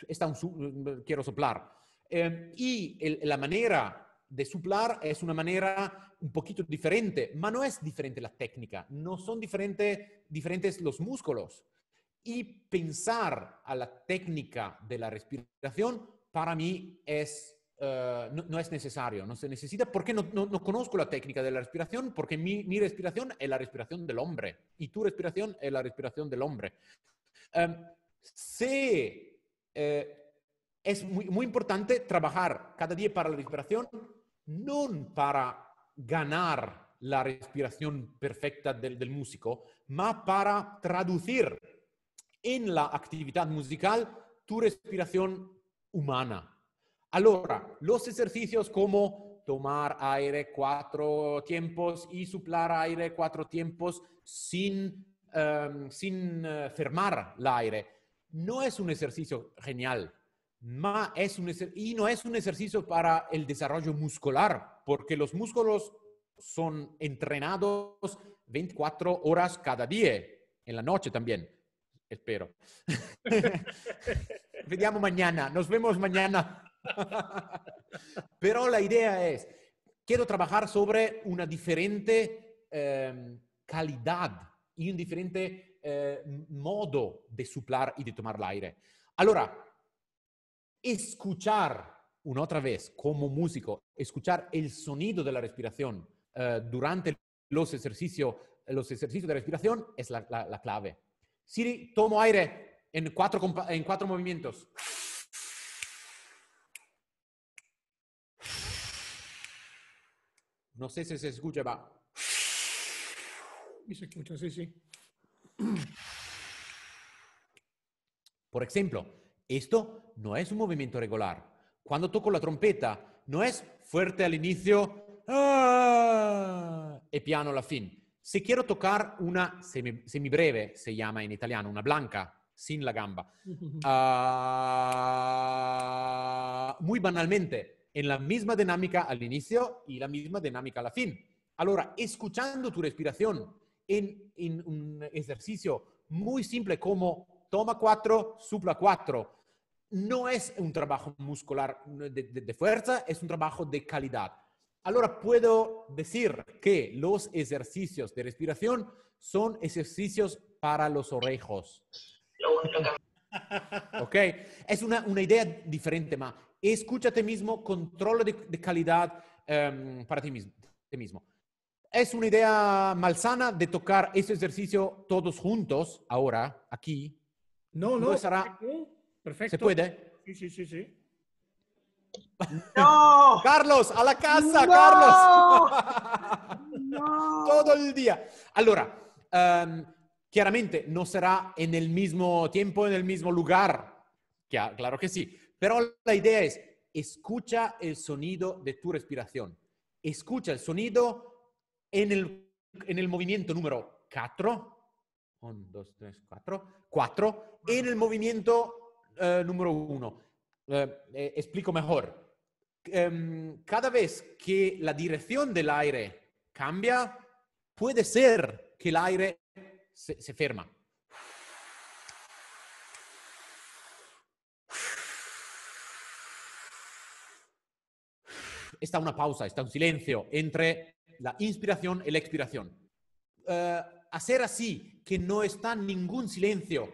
está un quiero soplar. Em, y la manera de soplar es una manera un poquito diferente, pero no es diferente la técnica, no son diferentes los músculos. Y pensar a la técnica de la respiración para mí es eh, no, es necesario, no se necesita porque no, no, conozco la técnica de la respiración, porque mi, respiración es la respiración del hombre y tu respiración es la respiración del hombre. Em, sí, eh, es muy, importante trabajar cada día para la respiración, no para ganar la respiración perfecta del, del músico, más para traducir en la actividad musical tu respiración humana Ahora, los ejercicios como tomar aire cuatro tiempos y suplar aire cuatro tiempos sin, em, eh, fermar el aire, no es un ejercicio genial. y no es un ejercicio para el desarrollo muscular, porque los músculos son entrenados 24 horas cada día, en la noche también, espero. Veamos mañana, nos vemos mañana. Pero la idea es, quiero trabajar sobre una diferente em, calidad y un diferente em, modo de suplar y de tomar el aire. Allora, escuchar, una otra vez, como músico, escuchar el sonido de la respiración eh, durante los ejercicios, los ejercicios de respiración es la, clave. Siri, tomo aire en cuatro, en cuatro movimientos. No sé si se escucha, va. Y se escucha, sí, sí. Por ejemplo, esto no es un movimiento regular. Cuando toco la trompeta, no es fuerte al inicio ¡ah! y piano la fin. Si quiero tocar una semibreve, se llama en italiano, una blanca, sin la gamba, ah, muy banalmente, en la misma dinámica al inicio y la misma dinámica al fin. Ahora, escuchando tu respiración en, un ejercicio muy simple como toma cuatro, supla cuatro, no es un trabajo muscular de, fuerza, es un trabajo de calidad. Ahora puedo decir que los ejercicios de respiración son ejercicios para los orejos. es una, una idea diferente, más escúchate mismo, control de, calidad em, para ti mismo, Es una idea malsana de tocar ese ejercicio todos juntos ahora, aquí. No, no. será... Perfecto. ¿Se puede? Sí, sí, sí, ¡No! Carlos, a la casa, Carlos. no. Todo el día. Ahora, em, claramente no será en el mismo tiempo, en el mismo lugar. Claro que sí. Pero la idea es, escucha el sonido de tu respiración. Escucha el sonido en el, en el movimiento número 4. 1, 2, 3, 4. 4. En el movimiento eh, número 1. Eh, eh, explico mejor. Em, cada vez que la dirección del aire cambia, puede ser que el aire se, se ferma está una pausa, está un silencio entre la inspiración y la expiración. hacer eh, así, que no está ningún silencio.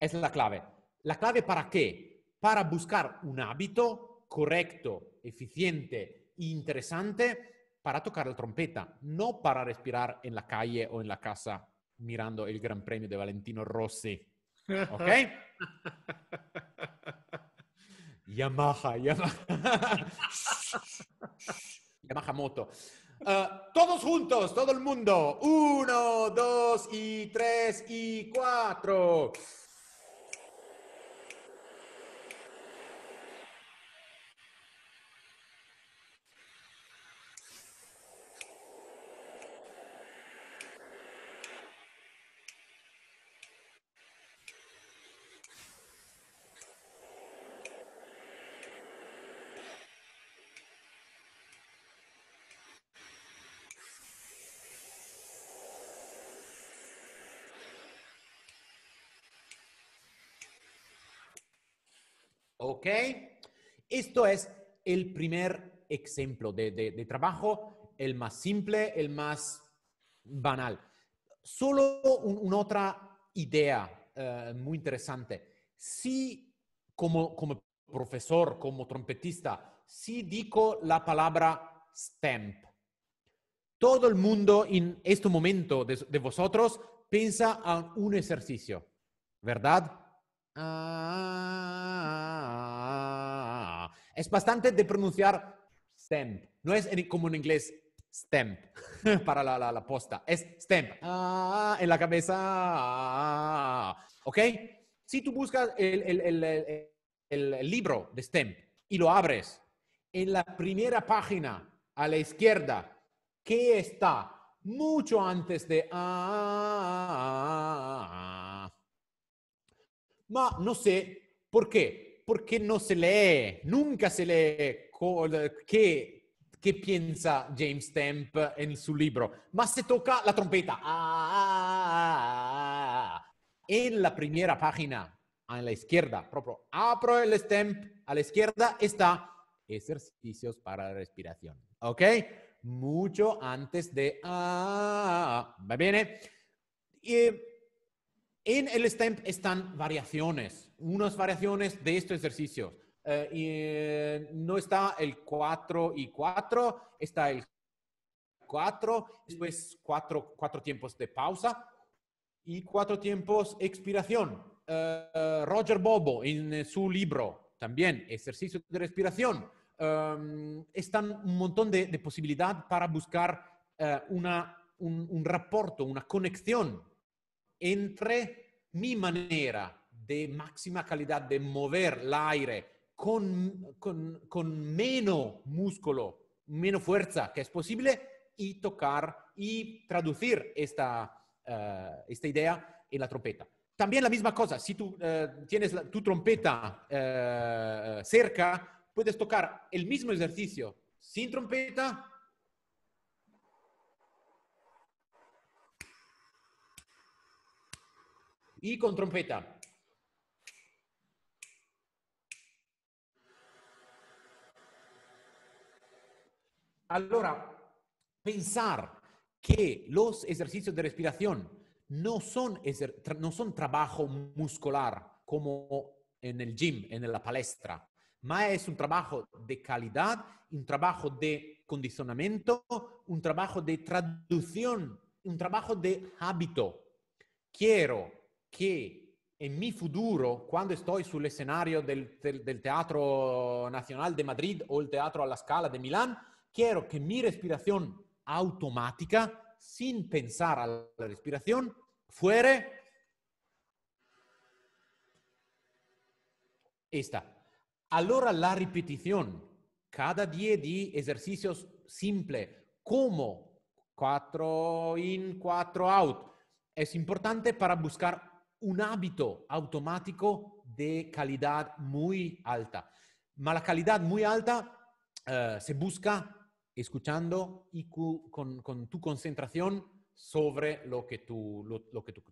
es la clave. ¿La clave para qué? Para buscar un hábito correcto, eficiente, interesante para tocar la trompeta, no para respirar en la calle o en la casa mirando el Gran Premio de Valentino Rossi. ¿Ok? Yamaha, Yamaha. Yamaha Moto. Eh, todos juntos, todo el mundo. Uno, dos y tres y cuatro. ¿Ok? Esto es el primer ejemplo de, trabajo, el más simple, el más banal. Solo una otra idea eh, muy interesante. Si como, como profesor, como trompetista, si digo la palabra stamp, todo el mundo en este momento de, vosotros piensa en un ejercicio, ¿verdad? Ah, es bastante de pronunciar STEM, No es como en inglés STEM, para la, la, la, posta. Es STEM. Ah, en la cabeza. ¿Ok? Si tú buscas el, el, el, libro de STEM y lo abres, en la primera página a la izquierda, ¿qué está? Mucho antes de ah, ah, ah, ah. Ma no sé por qué porque no se lee, nunca se lee qué, qué piensa James Stamp en su libro, más se toca la trompeta. Ah, ah, ah, en la primera página, a la izquierda, propio, abro el Stamp, a la izquierda está ejercicios para respiración. ¿Ok? Mucho antes de... ¿Va bien? Y en el STEM están variaciones, unas variaciones de estos ejercicios. Eh, eh, no está el 4 y 4, está el 4, después 4, tiempos de pausa y 4 tiempos expiración. Eh, Roger Bobo en su libro también, ejercicio de respiración, em, están un montón de, posibilidades para buscar una, un, un una conexión entre mi manera de máxima calidad de mover el aire con, menos músculo, menos fuerza que es posible y tocar y traducir esta, eh, idea en la trompeta. También la misma cosa, si tú eh, tienes tu trompeta eh, cerca, puedes tocar el mismo ejercicio sin trompeta y con trompeta. Allora, pensar que los ejercicios de respiración no son, no son trabajo muscular como en el gym, en la palestra, más es un trabajo de calidad, un trabajo de condicionamiento, un trabajo de traducción, un trabajo de hábito. Quiero que en mi futuro, cuando estoy el escenario del, Teatro Nacional de Madrid o el Teatro a la Scala de Milán, quiero que mi respiración automática, sin pensar a la respiración, fuere esta. Allora la repetición, cada día de ejercicios simples, como 4 in, 4 out, es importante para buscar un hábito automático de calidad muy alta. pero la calidad muy alta eh, se busca escuchando y con, tu concentración sobre lo que tú,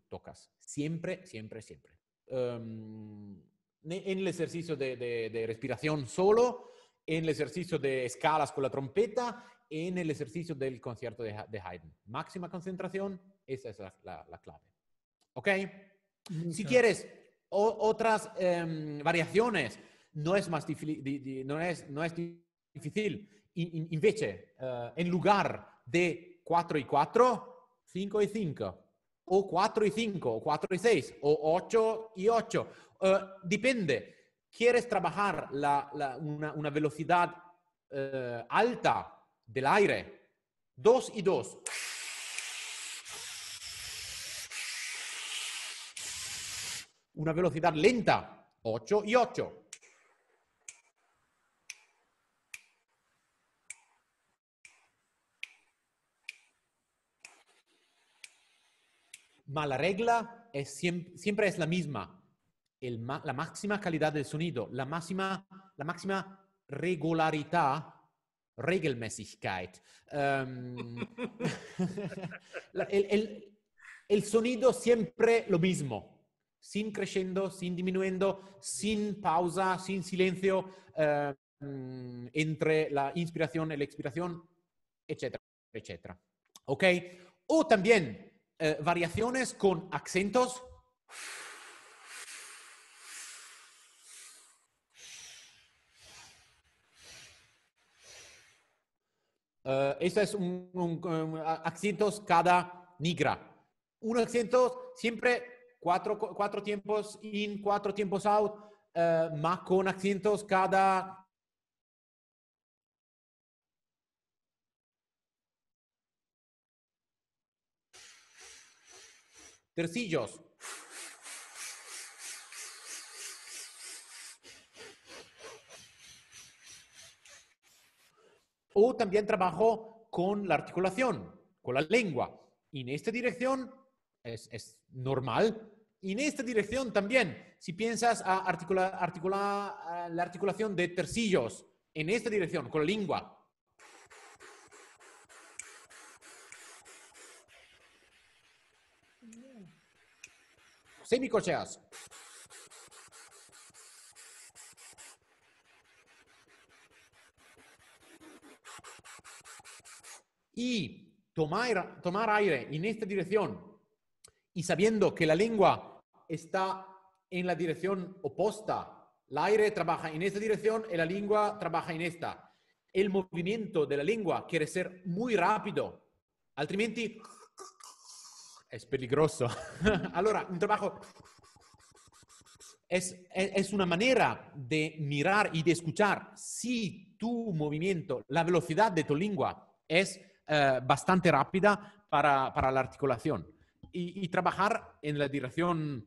tocas. Siempre, siempre, siempre. Em, en el ejercicio de, respiración solo, en el ejercicio de escalas con la trompeta, en el ejercicio del concierto de, Haydn. Máxima concentración, esa es la, la clave. ¿Ok? Si quieres otras eh, variaciones, no es más difícil, invece, en lugar de 4 y 4, 5 y 5, o 4 y 5, o 4 y 6, o 8 y 8. Eh, depende. ¿Quieres trabajar la, una, velocidad eh, alta del aire? 2 y 2 una velocidad lenta, 8 y 8. mala la regla es siempre, es la misma. la máxima calidad del sonido, la máxima, la máxima regularidad Regelmäßigkeit. Em, el, sonido siempre lo mismo sin creciendo, sin disminuyendo, sin pausa, sin silencio eh, entre la inspiración y la expiración, etcétera, etcétera. ¿Ok? O también eh, variaciones con acentos. Uh, es un, acentos cada nigra. Un acento siempre cuatro, cuatro tiempos in, cuatro tiempos out, eh, más con acentos cada tercillos. O también trabajo con la articulación, con la lengua. Y en esta dirección es, es normal y en esta dirección también, si piensas a articular la articulación de tercillos en esta dirección, con la lengua. cocheas Y tomar, tomar aire en esta dirección y sabiendo que la lengua está en la dirección opuesta, el aire trabaja en esta dirección y la lengua trabaja en esta. El movimiento de la lengua quiere ser muy rápido, altrimenti es peligroso. Allora, un trabajo es, una manera de mirar y de escuchar si tu movimiento, la velocidad de tu lengua es eh, bastante rápida para la articulación y, trabajar en la dirección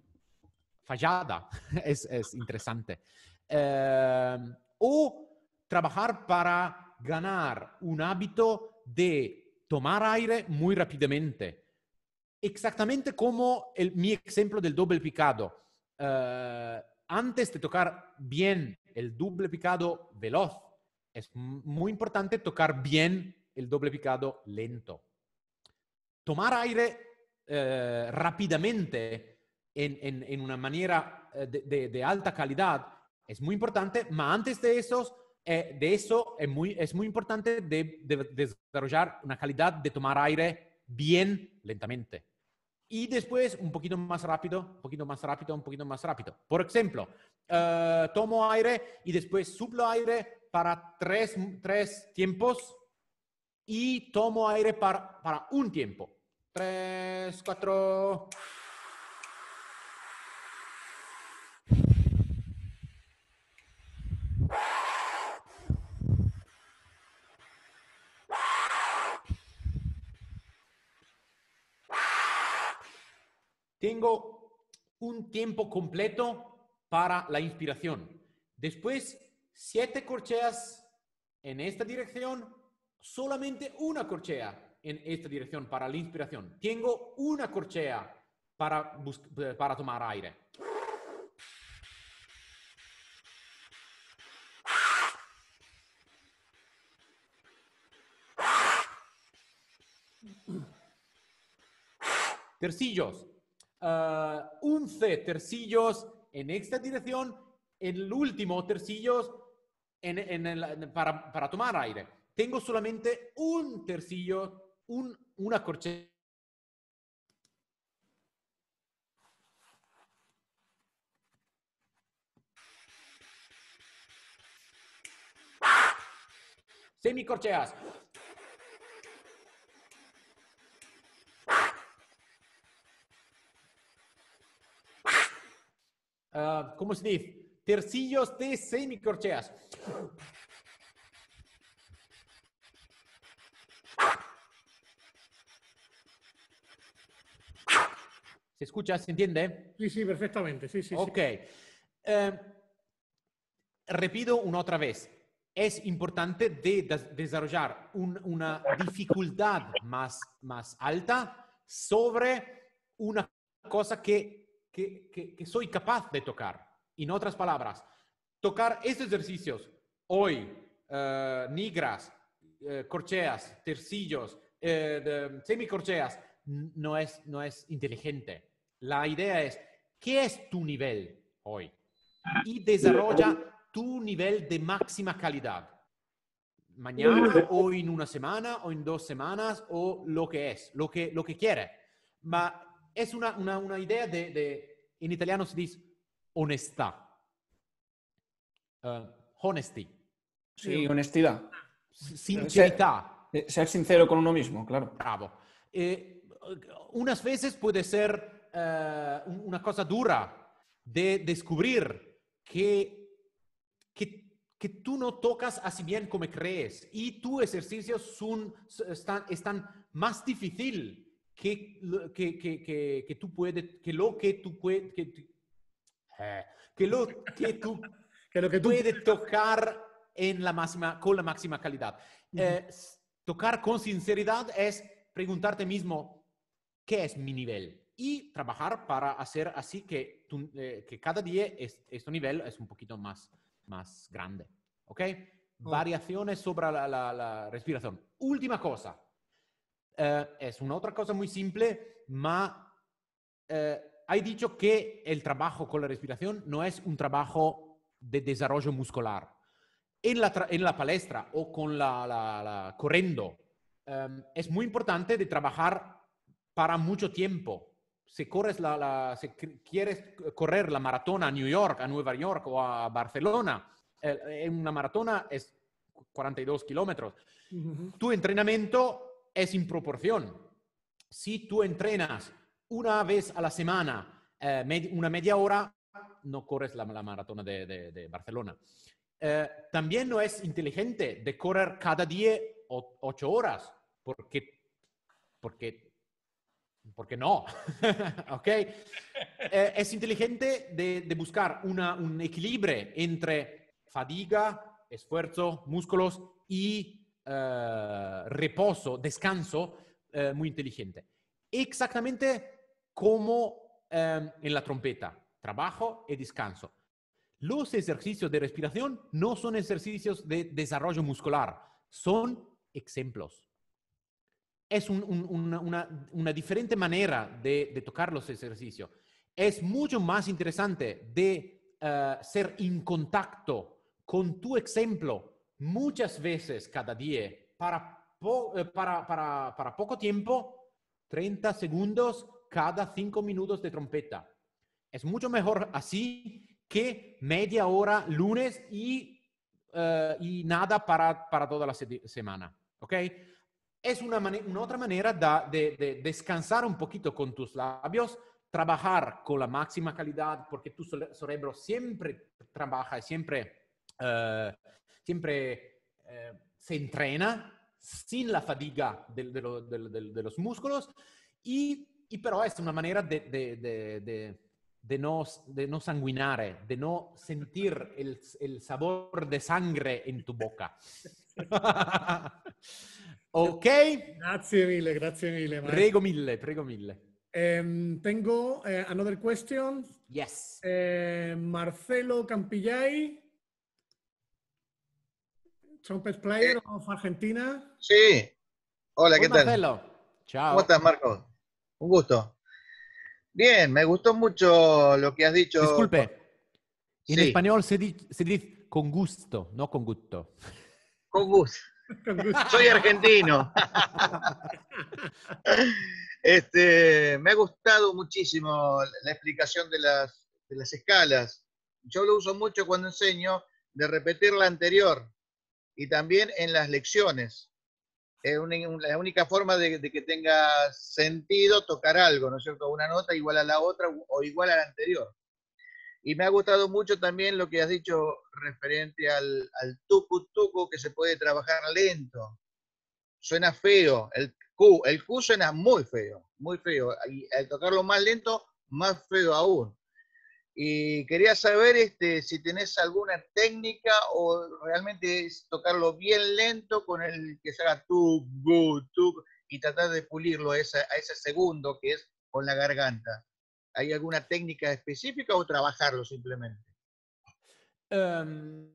fallada es, interesante. Eh, o trabajar para ganar un hábito de tomar aire muy rápidamente. Exactamente como el, mi ejemplo del doble picado. Eh, antes de tocar bien el doble picado veloz, es muy importante tocar bien el doble picado lento. Tomar aire eh, rápidamente en, una manera eh, de, alta calidad es muy importante, pero antes de eso, eh, de eso es, muy, importante desarrollar una calidad de tomar aire bien lentamente. Y después un poquito más rápido, un poquito más rápido, un poquito más rápido. Por ejemplo, tomo aire y después suplo aire para tres, tiempos y tomo aire para un tiempo cuatro. Tengo un tiempo completo para la inspiración. Después, siete corcheas en esta dirección, solamente una corchea en esta dirección para la inspiración. Tengo una corchea para, para tomar aire. Tercillos. Once eh, 11 tercillos en esta dirección, el último tercillos en, en el, para, para tomar aire. Tengo solamente un tercillo un, una corchea. Semicorcheas. Ah, ¿Cómo se dice? Tercillos de semicorcheas. ¿Se escucha? ¿Se entiende? Sí, sí, perfectamente. Sí, sí, ok. Eh, repito una otra vez. Es importante desarrollar una dificultad más, más alta sobre una cosa que, que, que, soy capaz de tocar. En otras palabras, tocar estos ejercicios hoy, eh, eh corcheas, tercillos, eh, semicorcheas, no es, no es inteligente. La idea es, ¿qué es tu nivel hoy? Ah, y desarrolla eh, tu nivel de máxima calidad. Mañana o en una semana o en dos semanas o lo que es, lo que, lo que quiere. Ma es una, idea de, en italiano se dice honesta. Eh, honesty. Sí, honestidad. Eh, Sinceridad. Ser, sincero con uno mismo, claro. Bravo. unas veces puede ser eh, una cosa dura de descubrir que, tú no tocas así bien como crees y tus ejercicios son, están, están más difíciles que, tú puedes, lo que tú puedes, eh, lo que tú, que tocar con la máxima calidad. Eh, tocar con sinceridad es preguntarte mismo, ¿qué es mi nivel? y trabajar para hacer así que, eh, que cada día este nivel es un poquito más, más grande. ¿Ok? Variaciones sobre la, respiración. Última cosa. Eh, es una otra cosa muy simple, ma eh, hay dicho que el trabajo con la respiración no es un trabajo de desarrollo muscular. En la, en la palestra o con la, corriendo, es muy importante de trabajar para mucho tiempo si corres la, quieres correr la maratona a New York, a Nueva York o a Barcelona, en una maratona es 42 kilómetros. Tu entrenamiento es en proporción. Si tú entrenas una vez a la semana, eh, una media hora, no corres la, maratona de, Barcelona. Eh, también no es inteligente de correr cada día o, ocho horas, porque, porque ¿Por qué no, ¿ok? Eh, es inteligente de, buscar un equilibrio entre fatiga, esfuerzo, músculos y eh, reposo, descanso eh, muy inteligente. Exactamente como en la trompeta, trabajo y descanso. Los ejercicios de respiración no son ejercicios de desarrollo muscular, son ejemplos es una, diferente manera de, tocar los ejercicios. Es mucho más interesante de eh, ser en contacto con tu ejemplo muchas veces cada día para, eh, poco tiempo, 30 segundos cada 5 minutos de trompeta. Es mucho mejor así que media hora lunes y, eh, nada para, toda la semana. ¿Ok? es una, otra manera de, descansar un poquito con tus labios, trabajar con la máxima calidad, porque tu cerebro siempre trabaja, siempre, eh, siempre eh, se entrena sin la fatiga de, los músculos, y, pero es una manera de, no, de no sanguinar, de no sentir el sabor de sangre en tu boca. Ok? Grazie mille, grazie mille. Prego mille, prego mille. Em, tengo otra eh, another question. Yes. Eh, Marcelo Campillay, trumpet player eh. of Argentina. Sí. Hola, ¿qué tal? Marcelo? Chao. ¿Cómo estás, Marco? Un gusto. Bien, me gustó mucho lo que has dicho. Disculpe. En español se, se dice con gusto, no con gusto. Con gusto. Soy argentino. este, me ha gustado muchísimo la explicación de las, escalas. Yo lo uso mucho cuando enseño de repetir la anterior y también en las lecciones. Es la única forma de, que tenga sentido tocar algo, ¿no es cierto? Una nota igual a la otra o igual a la anterior. Y me ha gustado mucho también lo que has dicho referente al, al tucu tucu que se puede trabajar lento. Suena feo, el Q, el Q suena muy feo, muy feo. Y al tocarlo más lento, más feo aún. Y quería saber este, si tenés alguna técnica o realmente es tocarlo bien lento con el que se haga tu tucu y tratar de pulirlo a ese segundo que es con la garganta. ¿Hay alguna técnica específica o trabajarlo simplemente? Em,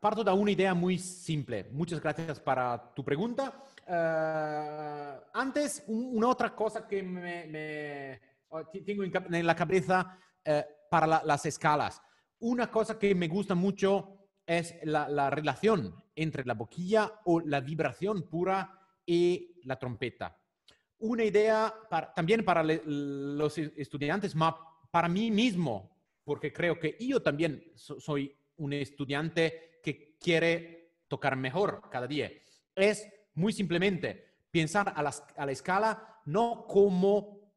parto de una idea muy simple. Muchas gracias para tu pregunta. Eh, antes, una otra cosa que oh, tengo en, la cabeza eh, para las escalas. Una cosa que me gusta mucho es la relación entre la boquilla o la vibración pura y la trompeta una idea también para los estudiantes, para mí mismo, porque creo que yo también soy un estudiante que quiere tocar mejor cada día. Es muy simplemente pensar a la, escala no como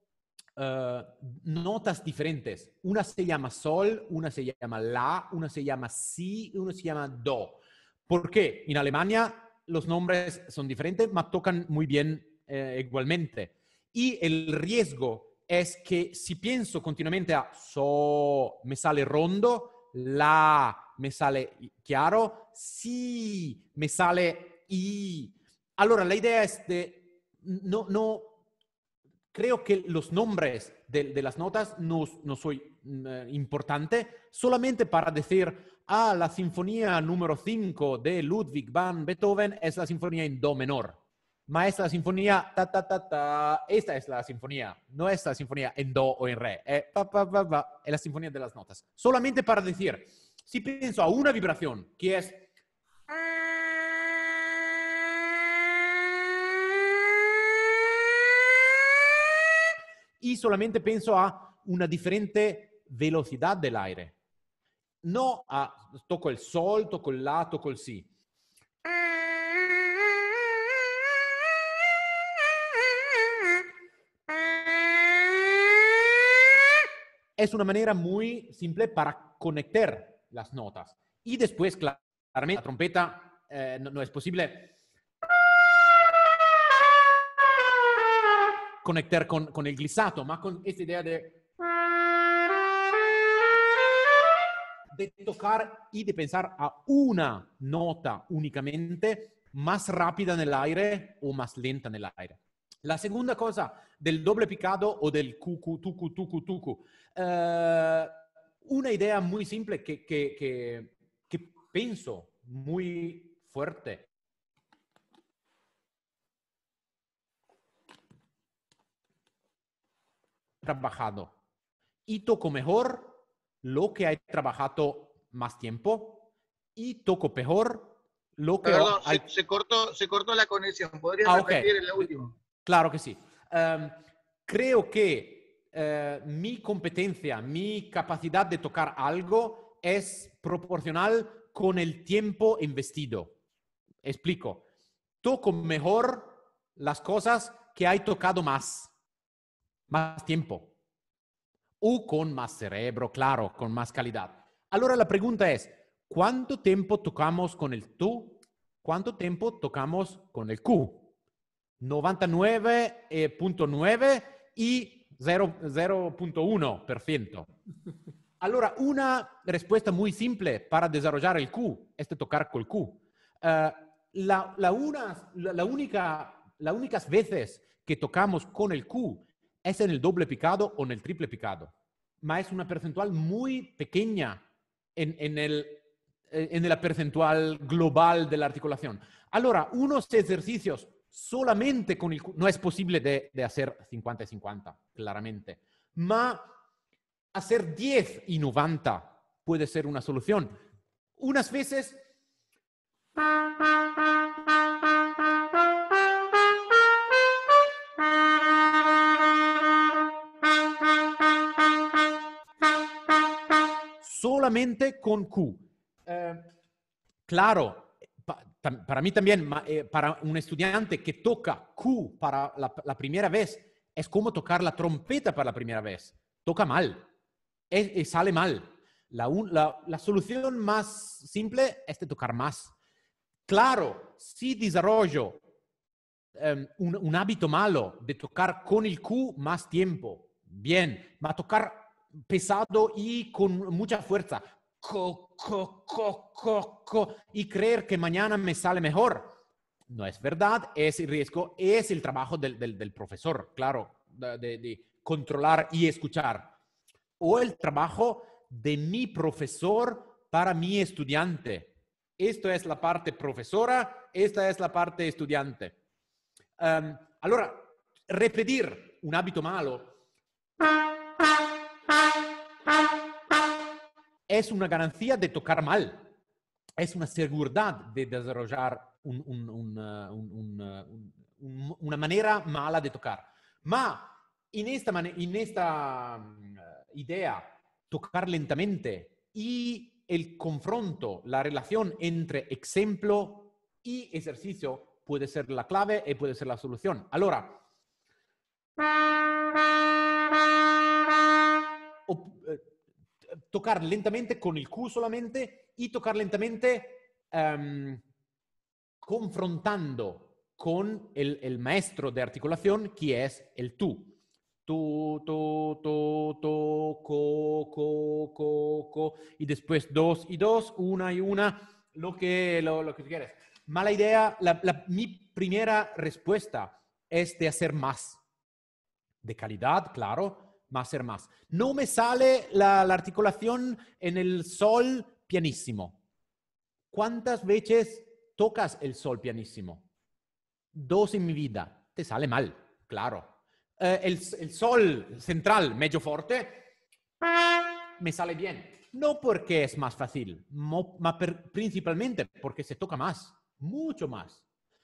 eh, notas diferentes. Una se llama sol, una se llama la, una se llama si, una se llama do. ¿Por qué? En Alemania los nombres son diferentes, pero tocan muy bien eh, igualmente. Y el riesgo es que si pienso continuamente a so, me sale rondo, la me sale chiaro, si me sale i. Allora la idea es de, no, no, creo que los nombres de, las notas no, no soy eh, importante, solamente para decir, ah, la sinfonía número 5 de Ludwig van Beethoven es la sinfonía en do menor maestra sinfonía, ta, ta, ta, ta, esta es la sinfonía, no es la sinfonía en do o en re, eh, pa, pa, es la sinfonía de las notas. Solamente para decir, si pienso a una vibración que es... Y solamente pienso a una diferente velocidad del aire. No a toco el sol, toco el la, toco el si. es una manera muy simple para conectar las notas. Y después, claramente, la trompeta eh, no, es posible conectar con, el glissato, más con esta idea de de tocar y de pensar a una nota únicamente, más rápida en el aire o más lenta en el aire. La segunda cosa del doble picado o del cucu, tucu, tucu, tucu. Eh, una idea muy simple que, que, que, pienso muy fuerte. Trabajado. Y toco mejor lo que he trabajado más tiempo y toco peor lo que... Perdón, se, cortó, se cortó la conexión. Podría ah, repetir en la última? Claro que sí. Em, creo que eh, mi competencia, mi capacidad de tocar algo es proporcional con el tiempo investido. Explico. Toco mejor las cosas que he tocado más, más tiempo. O con más cerebro, claro, con más calidad. Allora la pregunta es, ¿cuánto tiempo tocamos con el tú? ¿Cuánto tiempo tocamos con el Q? 99.9 y 0.1%. Eh, allora, una respuesta muy simple para desarrollar el Q es tocar con el Q. Eh, la, una, la, única, las únicas veces que tocamos con el Q es en el doble picado o en el triple picado. Ma es una percentual muy pequeña en, en el en la percentual global de la articulación. Allora, unos ejercicios solamente con el No es posible de, hacer 50 y 50, claramente, ma hacer 10 y 90 puede ser una solución. Unas veces... Solamente con Q. Eh, claro, para mí también, eh, para un estudiante que toca Q para la, primera vez, es como tocar la trompeta para la primera vez. Toca mal, eh, sale mal. La, solución más simple es de tocar más. Claro, si desarrollo em, un, un, hábito malo de tocar con el Q más tiempo, bien, va a tocar pesado y con mucha fuerza, y creer que mañana me sale mejor. No es verdad, es el riesgo, es el trabajo del, profesor, claro, de, controlar y escuchar. O el trabajo de mi profesor para mi estudiante. Esto es la parte profesora, esta es la parte estudiante. Em, Ahora, repetir un hábito malo es una garantía de tocar mal, es una seguridad de desarrollar eh, eh, una manera mala de tocar. Pero en esta, mm, idea, tocar lentamente y el confronto, la relación entre ejemplo y ejercicio puede ser la clave y puede ser la solución. Ahora tocar lentamente con el Q solamente y tocar lentamente em, confrontando con el, el, maestro de articulación que es el tú. Tu, tu, tu, co, co, co, co. Y después dos y dos, una y una, lo que, lo que tú quieres. Mala idea, la, la, mi primera respuesta es de hacer más. De calidad, claro, más ser más. No me sale la, articulación en el sol pianísimo. ¿Cuántas veces tocas el sol pianísimo? Dos en mi vida. Te sale mal, claro. Eh, el, sol central, medio fuerte, me sale bien. No porque es más fácil, principalmente porque se toca más, mucho más.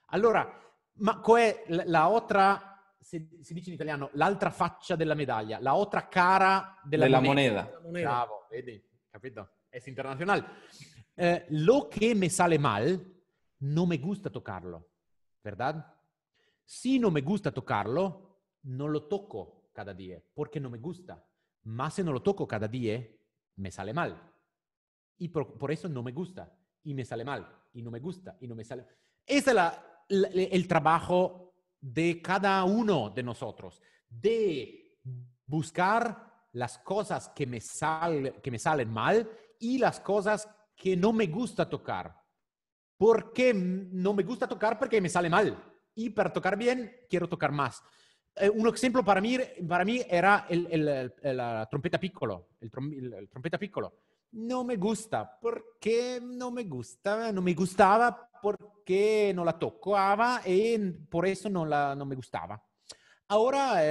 Allora, ma, es la otra se, si dice in italiano, l'altra faccia della medaglia, la otra cara della, della moneda. Bravo, vedi, capito? Es internacional. Eh, lo que me sale mal, no me gusta tocarlo, ¿verdad? Si no me gusta tocarlo, no lo toco cada día, porque no me gusta. Más si no lo toco cada día, me sale mal. Y por, eso no me gusta, y me sale mal, y no me gusta, y no me sale. Ese es el trabajo de cada uno de nosotros, de buscar las cosas que me, salen mal y las cosas que no me gusta tocar. ¿Por qué no me gusta tocar? Porque me sale mal. Y para tocar bien, quiero tocar más. Eh, un ejemplo para mí, para mí era la trompeta piccolo, trompeta piccolo no me gusta. ¿Por qué no me gusta? No me gustaba porque no la tocaba y por eso no, no me gustaba. Ahora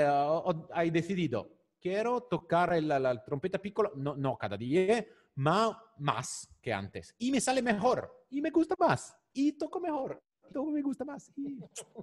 he eh, decidido, quiero tocar la, trompeta piccola, no, no cada día, más que antes. Y me sale mejor, y me gusta más, y toco mejor, y todo me gusta más.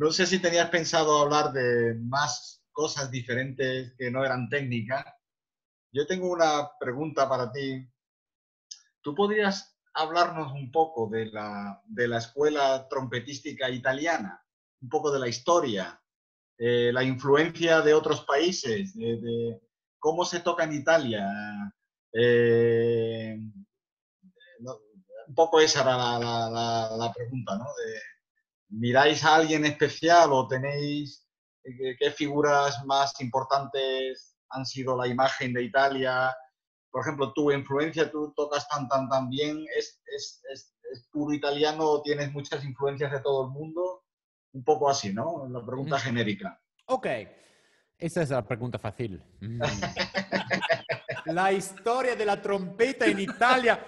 No sé si tenías pensado hablar de más cosas diferentes que no eran técnicas. Yo tengo una pregunta para ti. ¿Tú podrías hablarnos un poco de la, de la escuela trompetística italiana? Un poco de la historia, eh, la influencia de otros países, de, cómo se toca en Italia. Eh, un poco esa era la, pregunta, ¿no? De, ¿Miráis a alguien especial o tenéis eh, qué figuras más importantes han sido la imagen de Italia? Por ejemplo, tu influencia, tú tocas tan, tan, tan bien, ¿es, puro italiano o tienes muchas influencias de todo el mundo? Un poco así, ¿no? La pregunta genérica. Ok, esa es la pregunta fácil. Mm. la historia de la trompeta en Italia.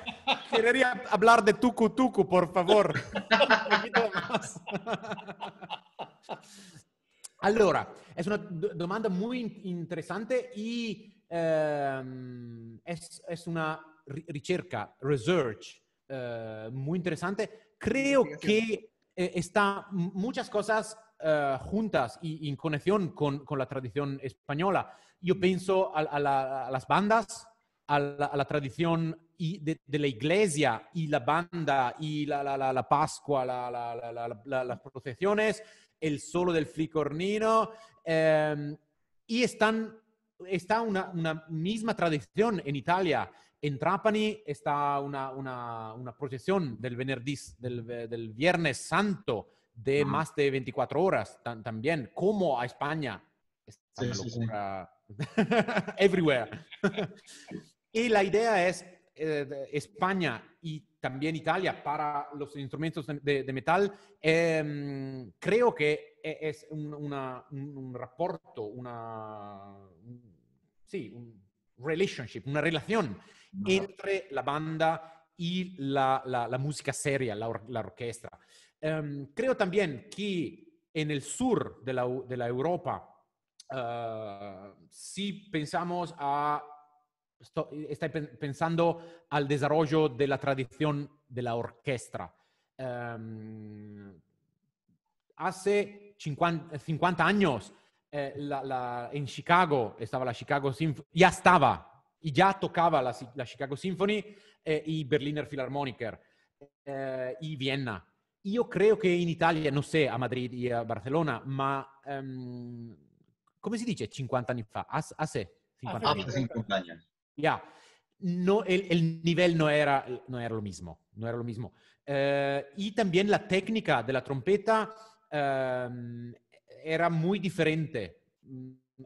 Quería hablar de tucu tucu, por favor. Un Allora, es una domanda muy interesante y em, es, una ricerca, research, eh, muy interesante. Creo que eh, están muchas cosas eh, juntas y, en conexión con, la tradición española. Yo mm. pienso a, las bandas, a la, a la tradición de, la iglesia y la banda y la, Pascua, las procesiones, el solo del flicornino. Em, y están, está una, misma tradición en Italia. En Trapani está una, procesión del, del, Viernes Santo de más de 24 horas también, como a España. Está sí, sí, Everywhere. y la idea es eh, España y también Italia para los instrumentos de, metal, em, creo que e, es un, una, rapporto, una, relationship, una relación entre la banda y la, música seria, la, orquesta. Em, creo también que en el sur de la, Europa, eh, si pensamos a Sto, eh, stai pensando al desarrollo della tradizione dell'orchestra. Um, ehm, hace 50, 50 años eh, la, la, en Chicago stava la Chicago Symphony, già stava, y ya tocaba la, la Chicago Symphony eh, y Berliner Philharmoniker eh, y Vienna. Io credo che in Italia, non so, a Madrid e a Barcellona, ma um, come si dice 50 anni fa? A, a sé, 50 anni. el, nivel no era, lo mismo, no era lo mismo. Eh, y también la técnica de la trompeta em, era muy diferente.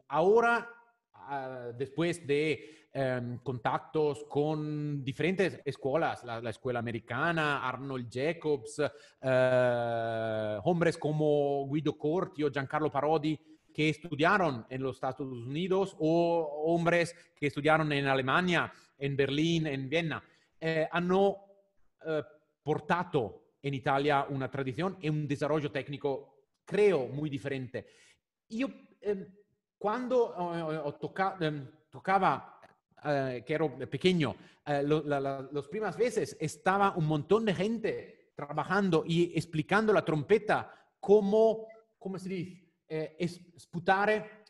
Ahora, ah, después de em, contactos con diferentes escuelas, la escuela americana, Arnold Jacobs, eh, hombres como Guido Corti o Giancarlo Parodi, que estudiaron en los Estados Unidos o hombres que estudiaron en Alemania, en Berlín, en Viena, eh, han eh, portado en Italia una tradición y e un desarrollo técnico, creo, muy diferente. Yo cuando tocaba, que era pequeño, eh, las primeras veces estaba un montón de gente trabajando y explicando la trompeta como, ¿cómo se dice? eh, sputare,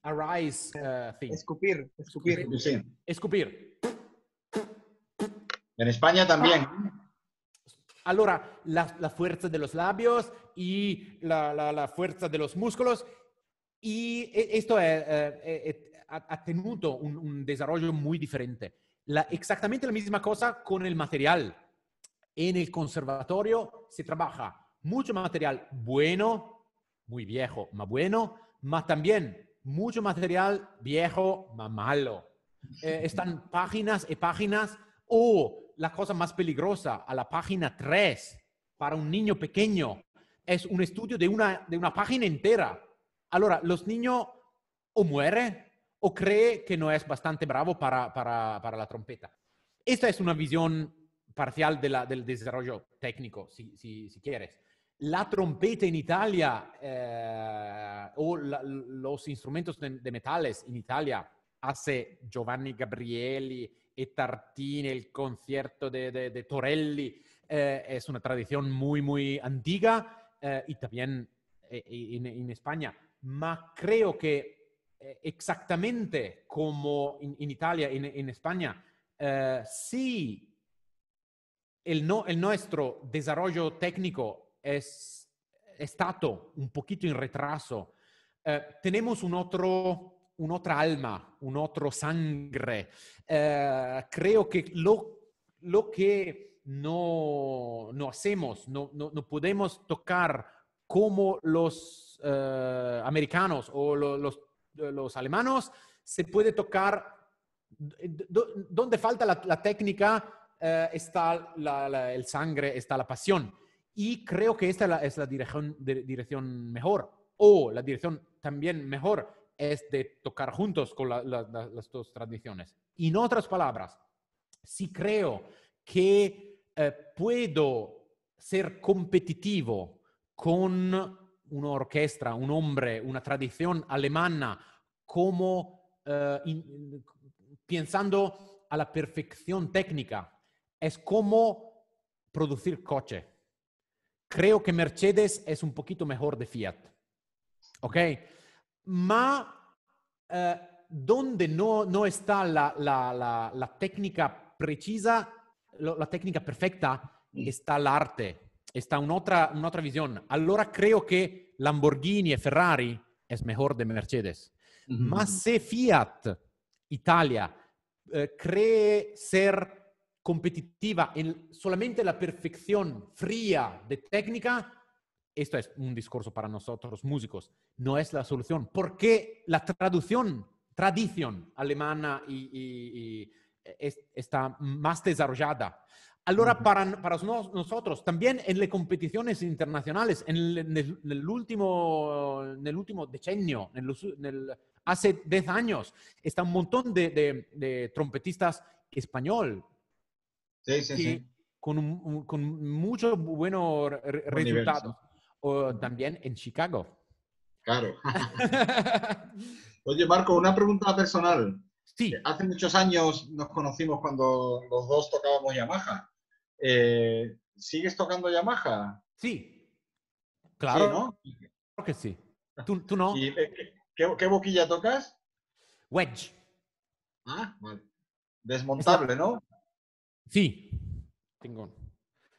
arise eh, Escupir, escupir. En España también. Ahora, la, fuerza de los labios y la, la, fuerza de los músculos. Y e, esto eh, eh, ha tenido un, un, desarrollo muy diferente. exactamente la misma cosa con el material. En el conservatorio se trabaja mucho material bueno, muy viejo, más bueno, más también mucho material viejo, más malo. Eh, están páginas y páginas, o la cosa más peligrosa, a la página 3, para un niño pequeño, es un estudio de una, página entera. Ahora, los niños o mueren o cree que no es bastante bravo para, la trompeta. Esta es una visión parcial del desarrollo técnico, si quieres la trompeta en Italia eh, o los instrumentos de, metales en Italia hace Giovanni Gabrieli e Tartini, el concierto de, Torelli. Eh, es una tradición muy, muy antigua eh, y también en, España. Pero creo que exactamente como en, Italia, en, España, sí, el nuestro desarrollo técnico es un poquito en retraso. Eh, tenemos un otro, un alma, un otro sangre. Eh, creo que lo, que no, no hacemos, no, podemos tocar como los eh, americanos o los, los alemanos, se puede tocar donde falta la, técnica, está la, el sangre, está la pasión. Y creo que esta es la dirección, mejor o la dirección también mejor es de tocar juntos con las dos tradiciones. Y en otras palabras, si creo que eh, puedo ser competitivo con una orquesta, un hombre, una tradición alemana, como eh, pensando a la perfección técnica, es como producir coche creo que Mercedes es un poquito mejor de Fiat. ¿Ok? Ma, eh, donde no, no está la, la, la, la, técnica precisa, la técnica perfecta, mm. está el arte, está una otra visión. Entonces creo que Lamborghini y e Ferrari es mejor de Mercedes. Mm si se Fiat Italia eh, cree ser competitiva en solamente la perfección fría de técnica, esto es un discurso para nosotros músicos, no es la solución. Porque la traducción, tradición alemana eh, está más desarrollada. ahora para, nosotros, también en las competiciones internacionales, en el, último, en el último decenio, hace 10 años, está un montón de, de trompetistas español Sí, sí, sí. Con, muchos buenos resultados. también en Chicago. Claro. Oye, Marco, una pregunta personal. Sí. Eh, hace muchos años nos conocimos cuando los dos tocábamos Yamaha. Eh, ¿Sigues tocando Yamaha? Sí. Claro. Sí, ¿no? Creo que sí. ¿Tú, no? Eh, ¿qué, ¿qué, boquilla tocas? Wedge. Ah, vale. Desmontable, ¿no? Sí, tengo.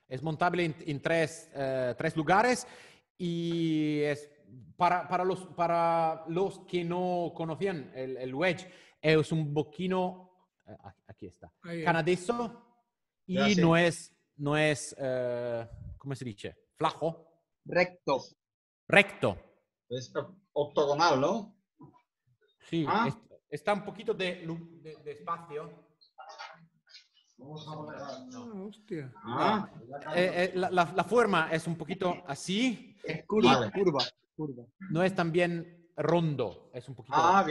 Es montable en, eh, tres, lugares y es para, para, los, para los que no conocían el, wedge, es un boquino, eh, aquí está, canadeso y no es, no es eh, ¿cómo se dice? Flajo. Recto. Recto. Es octogonal, ¿no? Sí, ah. está un poquito de, de espacio la, forma es un poquito así. curva, No es tan bien rondo, es un poquito ah,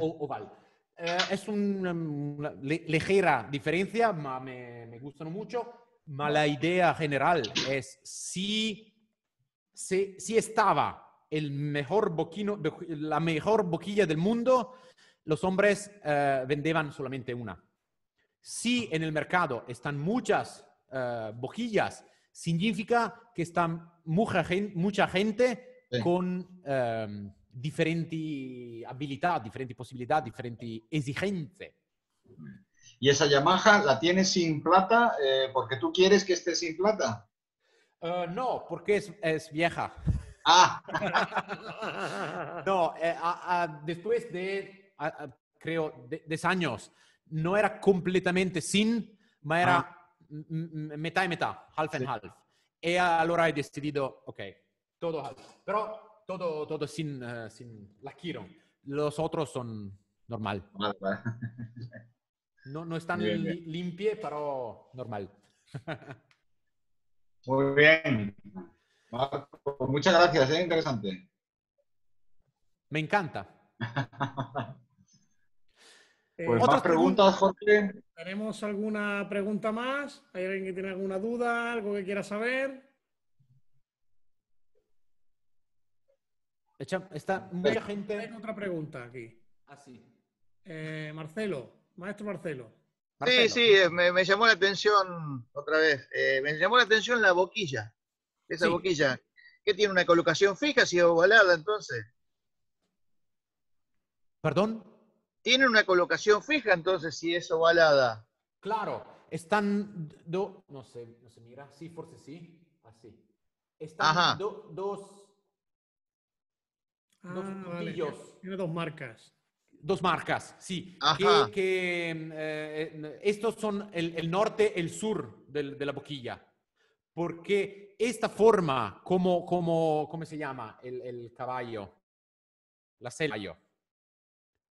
oval. Eh, es una, um, ligera diferencia, me, me gustan mucho. pero la idea general es si, si, estaba el mejor boquino, la mejor boquilla del mundo, los hombres eh, vendían solamente una. Si en el mercado están muchas eh, boquillas, significa que está mucha gente, con em, diferente diferentes habilidades, diferentes posibilidades, diferentes exigencias. ¿Y esa Yamaha la tienes sin plata eh, porque tú quieres que esté sin plata? Eh, no, porque es, vieja. Ah. no, después de, creo, 10 años no era completamente sin, ma era ah. y e half and half. E allora he decidido, ok, todo half. Pero todo, sin, eh, sin la quiero. Los otros son normal. No, no están limpie, pero normal. Muy bien. Marco, muchas gracias, es ¿eh? interesante. Me encanta. Pues ¿Otras preguntas, ¿Tenemos alguna pregunta más? ¿Hay alguien que tiene alguna duda, algo que quiera saber? está mucha gente. Hay otra pregunta aquí. Ah, sí. Eh, Marcelo, maestro Marcelo. Sí, sí, eh, me, llamó la atención otra vez. Eh, me llamó la atención la boquilla. Esa boquilla. que tiene una colocación fija si ovalada entonces? ¿Perdón? Tiene una colocación fija, entonces, si es ovalada. Claro, están dos, no sé, no se mira, sí, forse sí, así. Están dos, ah, dos Tiene dos marcas. Dos marcas, sí. Que, eh, estos son el, norte, el sur de la boquilla. Porque esta forma, como, como, ¿cómo se llama? El, caballo, la selva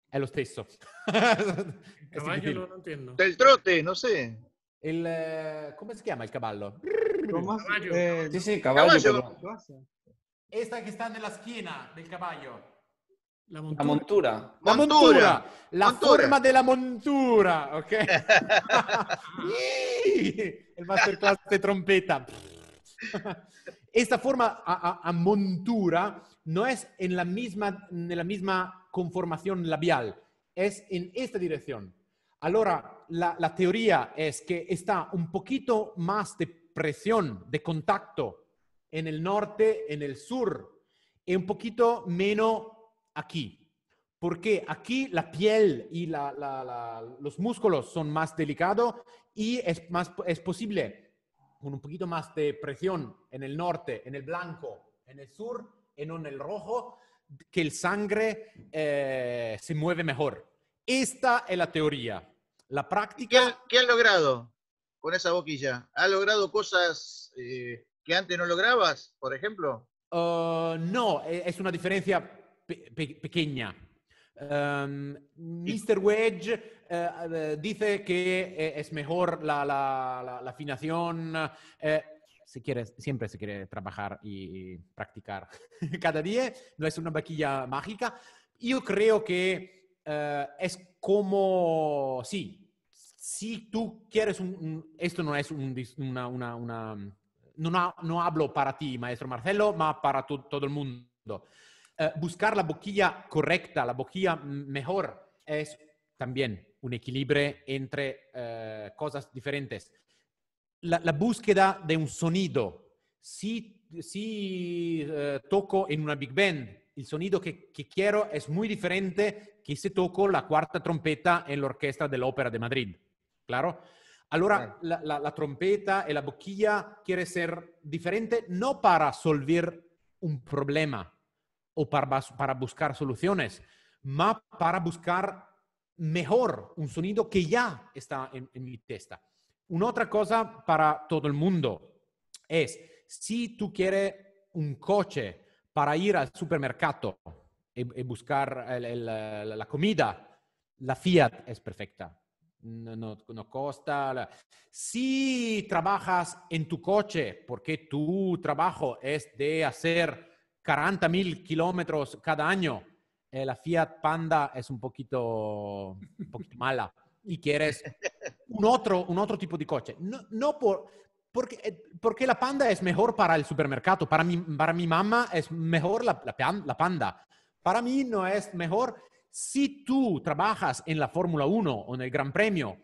È lo stesso. Cavallo non intendo. Del trotteno, sì. Il, eh, come si chiama il cavallo? Cavaggio. Eh, sì, sì, cavallo. cavallo. Questa che sta nella schiena del cavallo. La montura. La montura. La, montura. la forma della montura, ok? il masterclass trompeta. Questa forma a, a, a montura no es en la misma, conformación labial, es en esta dirección. Ahora la, teoría es que está un poquito más de presión, de contacto en el norte, en el sur, y un poquito menos aquí. Porque aquí la piel y los músculos son más delicados y es, más, es posible, con un poquito más de presión en el norte, en el blanco, en el sur, no en el rojo, que el sangre eh, se mueve mejor. Esta es la teoría. La práctica... ¿Qué, ha logrado con esa boquilla? ¿Ha logrado cosas eh, que antes no lograbas, por ejemplo? Uh, no, e, es una diferencia pequeña. Mr. Um, Wedge eh, dice que es mejor la, afinación. Si siempre se quiere trabajar y practicar cada día, no es una vaquilla mágica. Yo creo que eh, es como, sí, si tú quieres un, esto no es una, no, hablo para ti, maestro Marcelo, ma para todo el mundo. Eh, buscar la boquilla correcta, la boquilla mejor, es también un equilibrio entre eh, cosas diferentes la, búsqueda de un sonido. Si, eh, toco en una big band, el sonido que, quiero es muy diferente que si toco la cuarta trompeta en la orquesta de la Ópera de Madrid. ¿Claro? Allora la, trompeta y la boquilla quiere ser diferente no para resolver un problema o para, buscar soluciones, sino para buscar mejor un sonido que ya está en mi testa. Una otra cosa para todo el mundo es, si tú quieres un coche para ir al supermercado y, buscar la comida, la Fiat es perfecta. No, no, costa. Si trabajas en tu coche, porque tu trabajo es de hacer 40 mil kilómetros cada año, eh, la Fiat Panda es un poquito mala y quieres un otro, un tipo de coche. No, eh, porque, la panda es mejor para el supermercado. Para mi, mamá es mejor la, la, panda. Para mí no es mejor. Si tú trabajas en la Fórmula 1 o en el Gran Premio,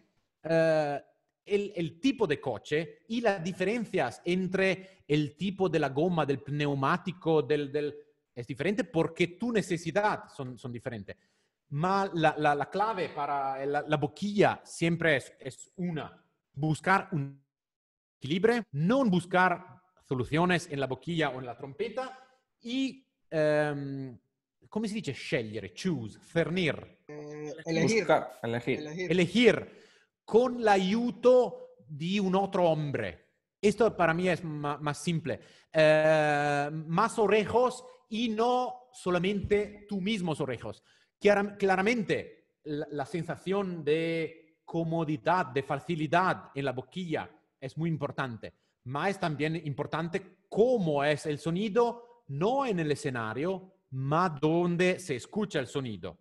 eh, el, el, tipo de coche y las diferencias entre el tipo de la goma, del pneumático, del, es diferente porque tu necesidad son, son diferentes ma la, clave para la, boquilla siempre es, una, buscar un equilibrio, no buscar soluciones en la boquilla o en la trompeta y, em, ¿cómo se dice? Scegliere, choose, cernir. Eh, elegir. elegir. con el ayuda de un otro hombre. Esto para mí es más, simple. Eh, más orejos y no solamente tú mismos orejos. Claramente, la, sensación de comodidad, de facilidad en la boquilla es muy importante, pero es también importante cómo es el sonido, no en el escenario, ma donde se escucha el sonido.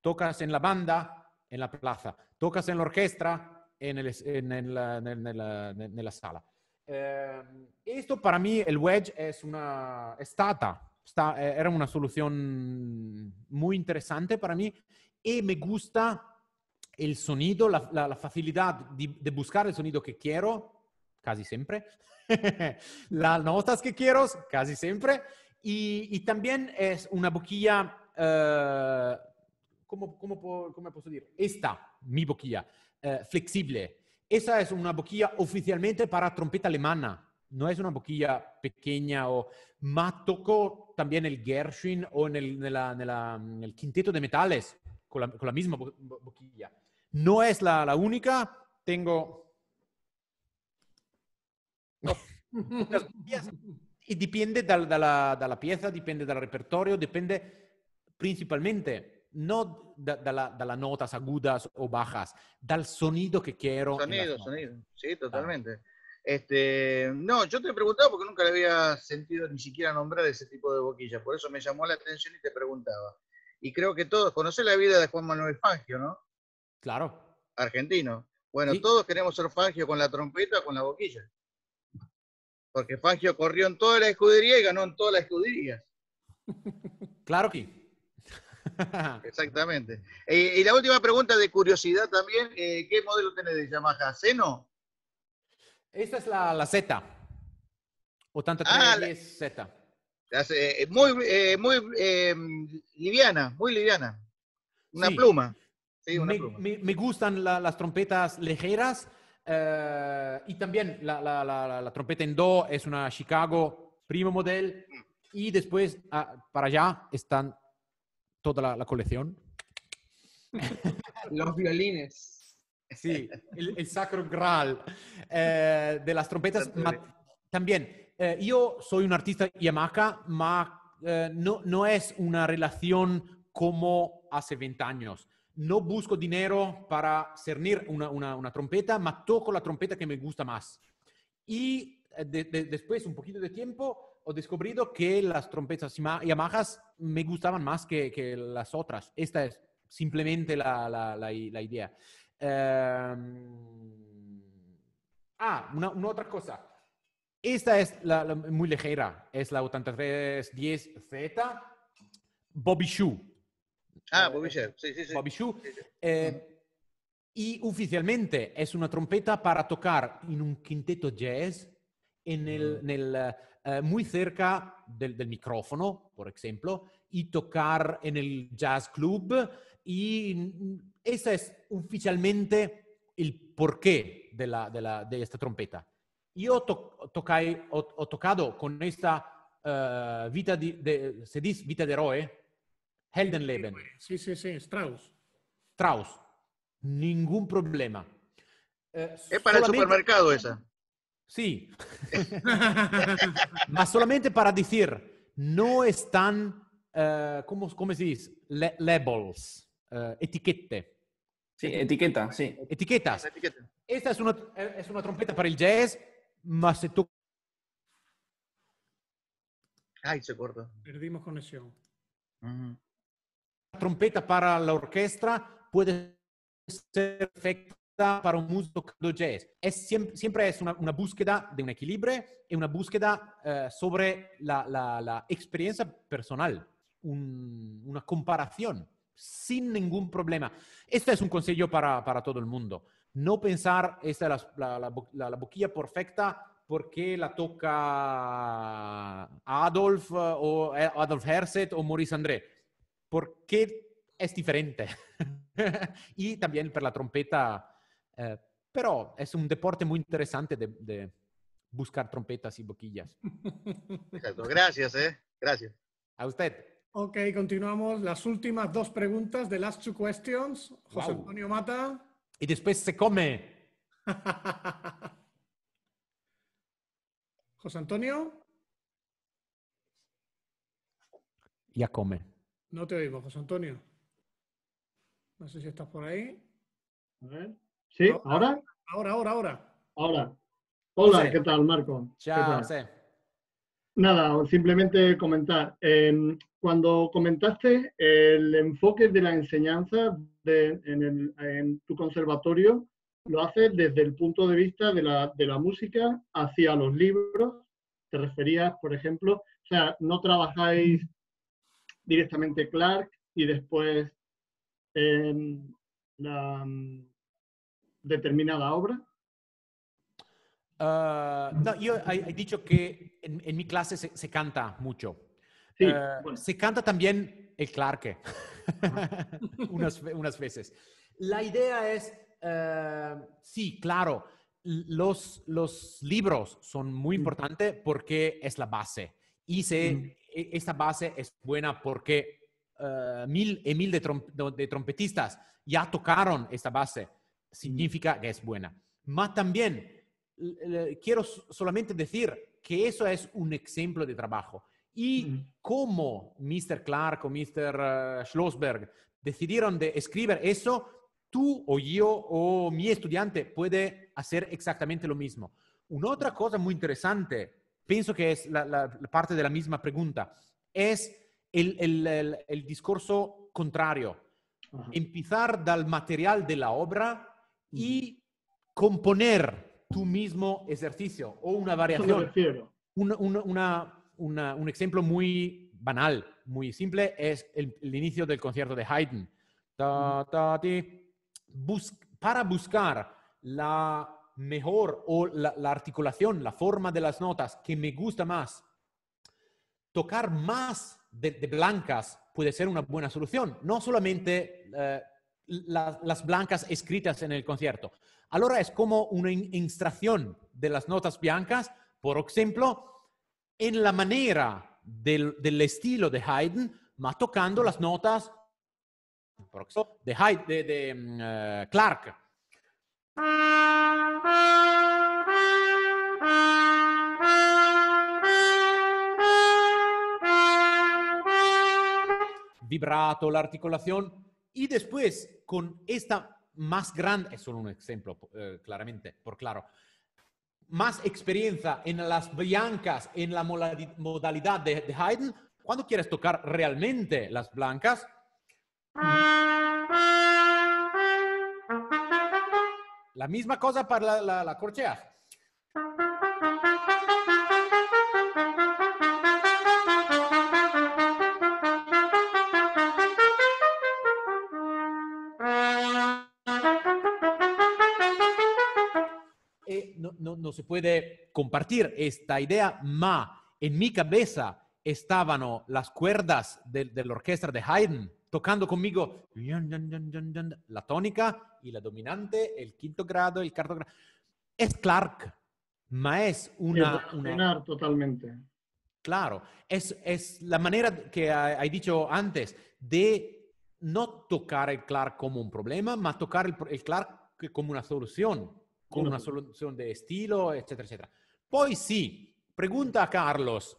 Tocas en la banda, en la plaza. Tocas en la orquesta, en, la, sala. Eh, esto para mí, el wedge es una estata eh, era una solución muy interesante para mí y me gusta el sonido, la, facilidad de, buscar el sonido que quiero, casi siempre, las notas que quiero, casi siempre, y, también es una boquilla, eh, ¿cómo, cómo, puedo decir? Esta, mi boquilla, eh, flexible. Esa es una boquilla oficialmente para trompeta alemana no es una boquilla pequeña o más toco también el Gershwin o en el, quinteto de metales con la, misma boquilla. No es la, única, tengo... No. y depende de, la, pieza, depende del repertorio, depende principalmente, no de, las notas agudas o bajas, del sonido que quiero. Sonido, sonido, sí, totalmente. Ah. Este, no, yo te preguntaba porque nunca le había sentido ni siquiera nombrar ese tipo de boquilla por eso me llamó la atención y te preguntaba. Y creo que todos, conocen la vida de Juan Manuel Fangio, ¿no? Claro. Argentino. Bueno, todos queremos ser Fangio con la trompeta con la boquilla. Porque Fangio corrió en toda la escudería y ganó en todas las escuderías. claro que. Exactamente. Eh, y, la última pregunta de curiosidad también, eh, ¿qué modelo tenés de Yamaha? ¿Seno? Esta es la, la Z. tanto. ah, la, es Z. Eh, muy eh, muy eh, liviana, muy liviana. Una pluma. Sí, me, gustan las trompetas ligeras y también la, trompeta en do es una Chicago primo model mm. y después ah, para allá están toda la colección. Los violines. Sí, el, sacro graal eh, de las trompetas. también, eh, yo soy un artista Yamaha, ma eh, no, no es una relación como hace 20 años. No busco dinero para cernir una, una, una trompeta, ma toco la trompeta que me gusta más. Y de, de, después, un poquito de tiempo, he descubierto que las trompetas Yamaha me gustaban más que, que las otras. Esta es simplemente la, la, la idea. Em, ah, una, otra cosa. Esta es la, muy ligera, es la 8310Z Bobby Shoe. Ah, eh, Bobby eh, Shoe, sí, sí, Bobby Shoe. Eh, mm. y oficialmente es una trompeta para tocar en un quinteto jazz en mm. muy cerca del, del, micrófono, por ejemplo, y tocar en el jazz club y ese es oficialmente el porqué de la de trompeta. Yo to, yo ho, tocado con esta, vida eh, vita di, de, se dice vita héroe Heldenleben. Sí, sí, sí, Strauss. Strauss, ningún problema. Eh, es para el supermercado esa. Sí. Pero solamente para decir, no están, eh, ¿cómo, se dice? labels. Eh, ...etiquete. Sí, etiqueta, sí. Etiquetas. Esta es una, trompeta para el jazz, más se toca... Ay, se Perdimos conexión. La trompeta para la orquesta puede ser perfecta para un músico de jazz. siempre, es una, búsqueda de un equilibrio y una búsqueda eh, sobre la, experiencia personal, una comparación sin ningún problema. Este es un consejo para, todo el mundo. No pensar, esta es la, boquilla perfecta porque la toca Adolf eh, o eh, Adolf Herset o Maurice André. Porque es diferente. y también para la trompeta. Eh, pero es un deporte muy interesante de, buscar trompetas y boquillas. Gracias, Gracias. A usted. Ok, continuamos. Las últimas dos preguntas, de last two questions. José Antonio Mata. Y después se come. José Antonio. Ya come. No te oigo, José Antonio. No sé si estás por ahí. A ver. ¿Sí? ¿Ahora? Ahora, ahora, ahora. Ahora. Hola, ¿qué tal, Marco? Chao, Nada, simplemente comentar. Em, cuando comentaste el enfoque de la enseñanza en, tu conservatorio, lo haces desde el punto de vista de la, música hacia los libros. Te referías, por ejemplo, o sea, no trabajáis directamente Clark y después en la mm, determinada obra. Ah, no, yo he, dicho que en, mi clase se, canta mucho. Eh, se canta también el clarke, unas, veces. La idea es, eh, sí, claro, los, libros son muy importantes porque es la base. Y se, e, esta base es buena porque eh, mil y mil de trompetistas ya tocaron esta base. Significa que es buena. Más también quiero solamente decir que eso es un ejemplo de trabajo. Y como Mr. Clark o Mr. Eh, Schlossberg decidieron de escribir eso, tú o yo o mi estudiante puede hacer exactamente lo mismo. Una otra cosa muy interesante, pienso que es la, parte de la misma pregunta, es el, el, el, discurso contrario. Empezar del material de la obra y componer tu mismo ejercicio o una variación. un ejemplo muy banal, muy simple, es el, inicio del concierto de Haydn. para buscar la mejor o la, articulación, la forma de las notas que me gusta más, tocar más de, blancas puede ser una buena solución. No solamente eh, las, blancas escritas en el concierto. Ahora es como una instrucción de las notas blancas, por ejemplo, en la manera del, estilo de Haydn, ma tocando las notas de, mm, eh, Clark. Vibrato, la articulación y después, con esta más grande, es solo un ejemplo, eh, claramente, por claro, más experiencia en las blancas, en la modalidad de, Haydn, cuando quieres tocar realmente las blancas, la misma cosa para la corchea. no se puede compartir esta idea, ma en mi cabeza estaban las cuerdas de, de, la orquesta de Haydn tocando conmigo la tónica y la dominante, el quinto grado, el cuarto grado. Es Clark, ma es una... totalmente. Claro, es, es, la manera que hay dicho antes de no tocar el Clark como un problema, más tocar el, el Clark como una solución con una solución de estilo, etcétera, etcétera. Pues sí. pregunta a Carlos,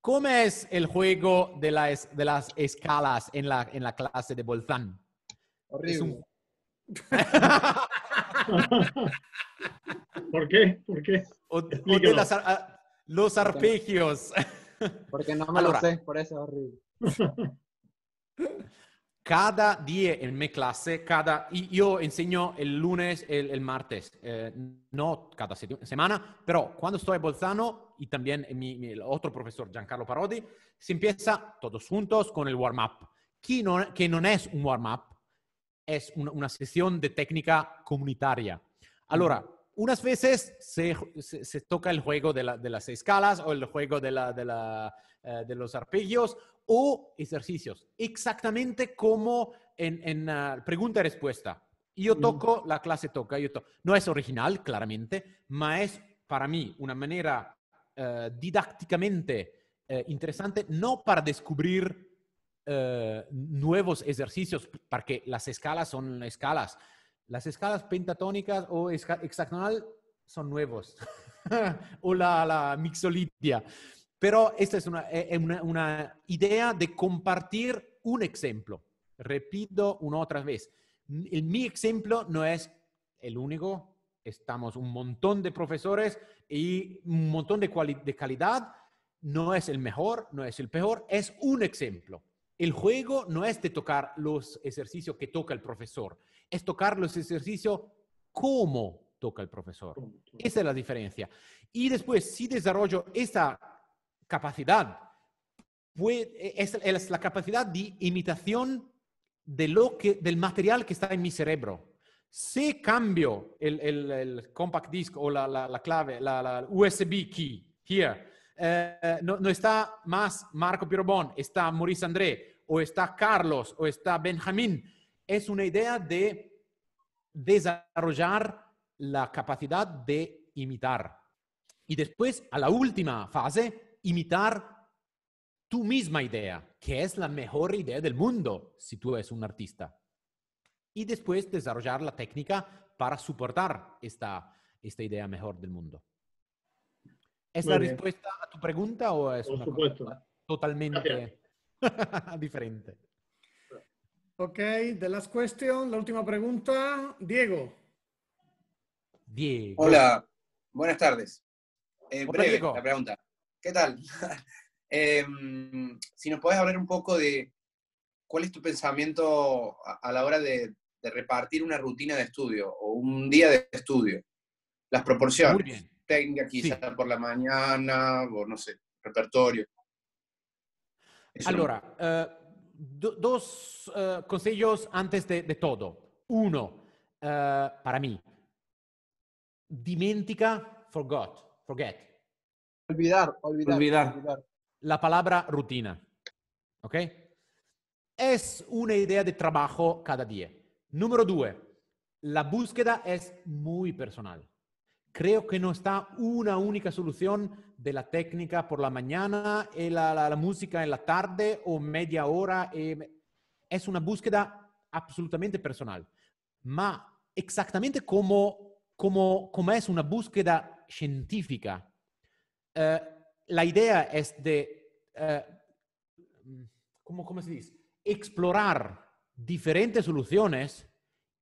¿cómo es el juego de las, de escalas en la, clase de Bolzán? Horrible. ¿Por qué? ¿Por qué? los arpegios. Porque no me lo sé, por eso es horrible. cada día en mi clase, cada, y yo enseño el lunes, el, el martes, eh, no cada semana, pero cuando estoy en Bolzano y también mi, el otro profesor Giancarlo Parodi, se empieza todos juntos con el warm-up, que no, que no es un warm-up, es una, sesión de técnica comunitaria. Ahora, unas veces se, se, toca el juego de, la, de, las escalas o el juego de, eh, de los arpegios, o ejercicios, exactamente como en, en ah, pregunta y respuesta. Yo toco, la clase toca, yo toco. No es original, claramente, pero es para mí una manera eh, didácticamente eh, interesante, no para descubrir eh, nuevos ejercicios, porque las escalas son escalas. Las escalas pentatónicas o hexagonal son nuevos, o la, la mixolidia. Pero esta es eh, una, una idea de compartir un ejemplo. Repito una otra vez. El, mi ejemplo no es el único. Estamos un montón de profesores y un montón de, de calidad. No es el mejor, no es el peor, es un ejemplo. El juego no es de tocar los ejercicios que toca el profesor, es tocar los ejercicios como toca el profesor. Esa es la diferencia. Y después, si desarrollo esta capacidad. Eh, es, es la capacidad de imitación de lo que, del material que está en mi cerebro. Si cambio el, el, compact disc o la, la, clave, la, USB key, here, eh, no, no, está más Marco Pirobón, está Maurice André, o está Carlos, o está Benjamín. Es una idea de desarrollar la capacidad de imitar. Y después, a la última fase, imitar tu misma idea, que es la mejor idea del mundo si tú eres un artista. Y después desarrollar la técnica para soportar esta, idea mejor del mundo. ¿Es la respuesta a tu pregunta o es una totalmente diferente? Ok, the last question, la última pregunta, Diego. Diego. Hola, buenas tardes. Eh, la pregunta. ¿Qué tal? Em, si nos podés hablar un poco de cuál es tu pensamiento a, la hora de, repartir una rutina de estudio o un día de estudio. Las proporciones. Muy bien. Técnica quizás por la mañana o no sé, repertorio. Eso eh, dos eh, consejos antes de, todo. Uno, eh, para mí, dimentica, forgot, forget. Olvidar, olvidar, olvidar. La palabra rutina. ¿Ok? Es una idea de trabajo cada día. Número dos, la búsqueda es muy personal. Creo que no está una única solución de la técnica por la mañana y eh, la, música en la tarde o media hora. Em, es una búsqueda absolutamente personal. Ma exactamente como es una búsqueda científica eh, la idea es de, eh, Explorar diferentes soluciones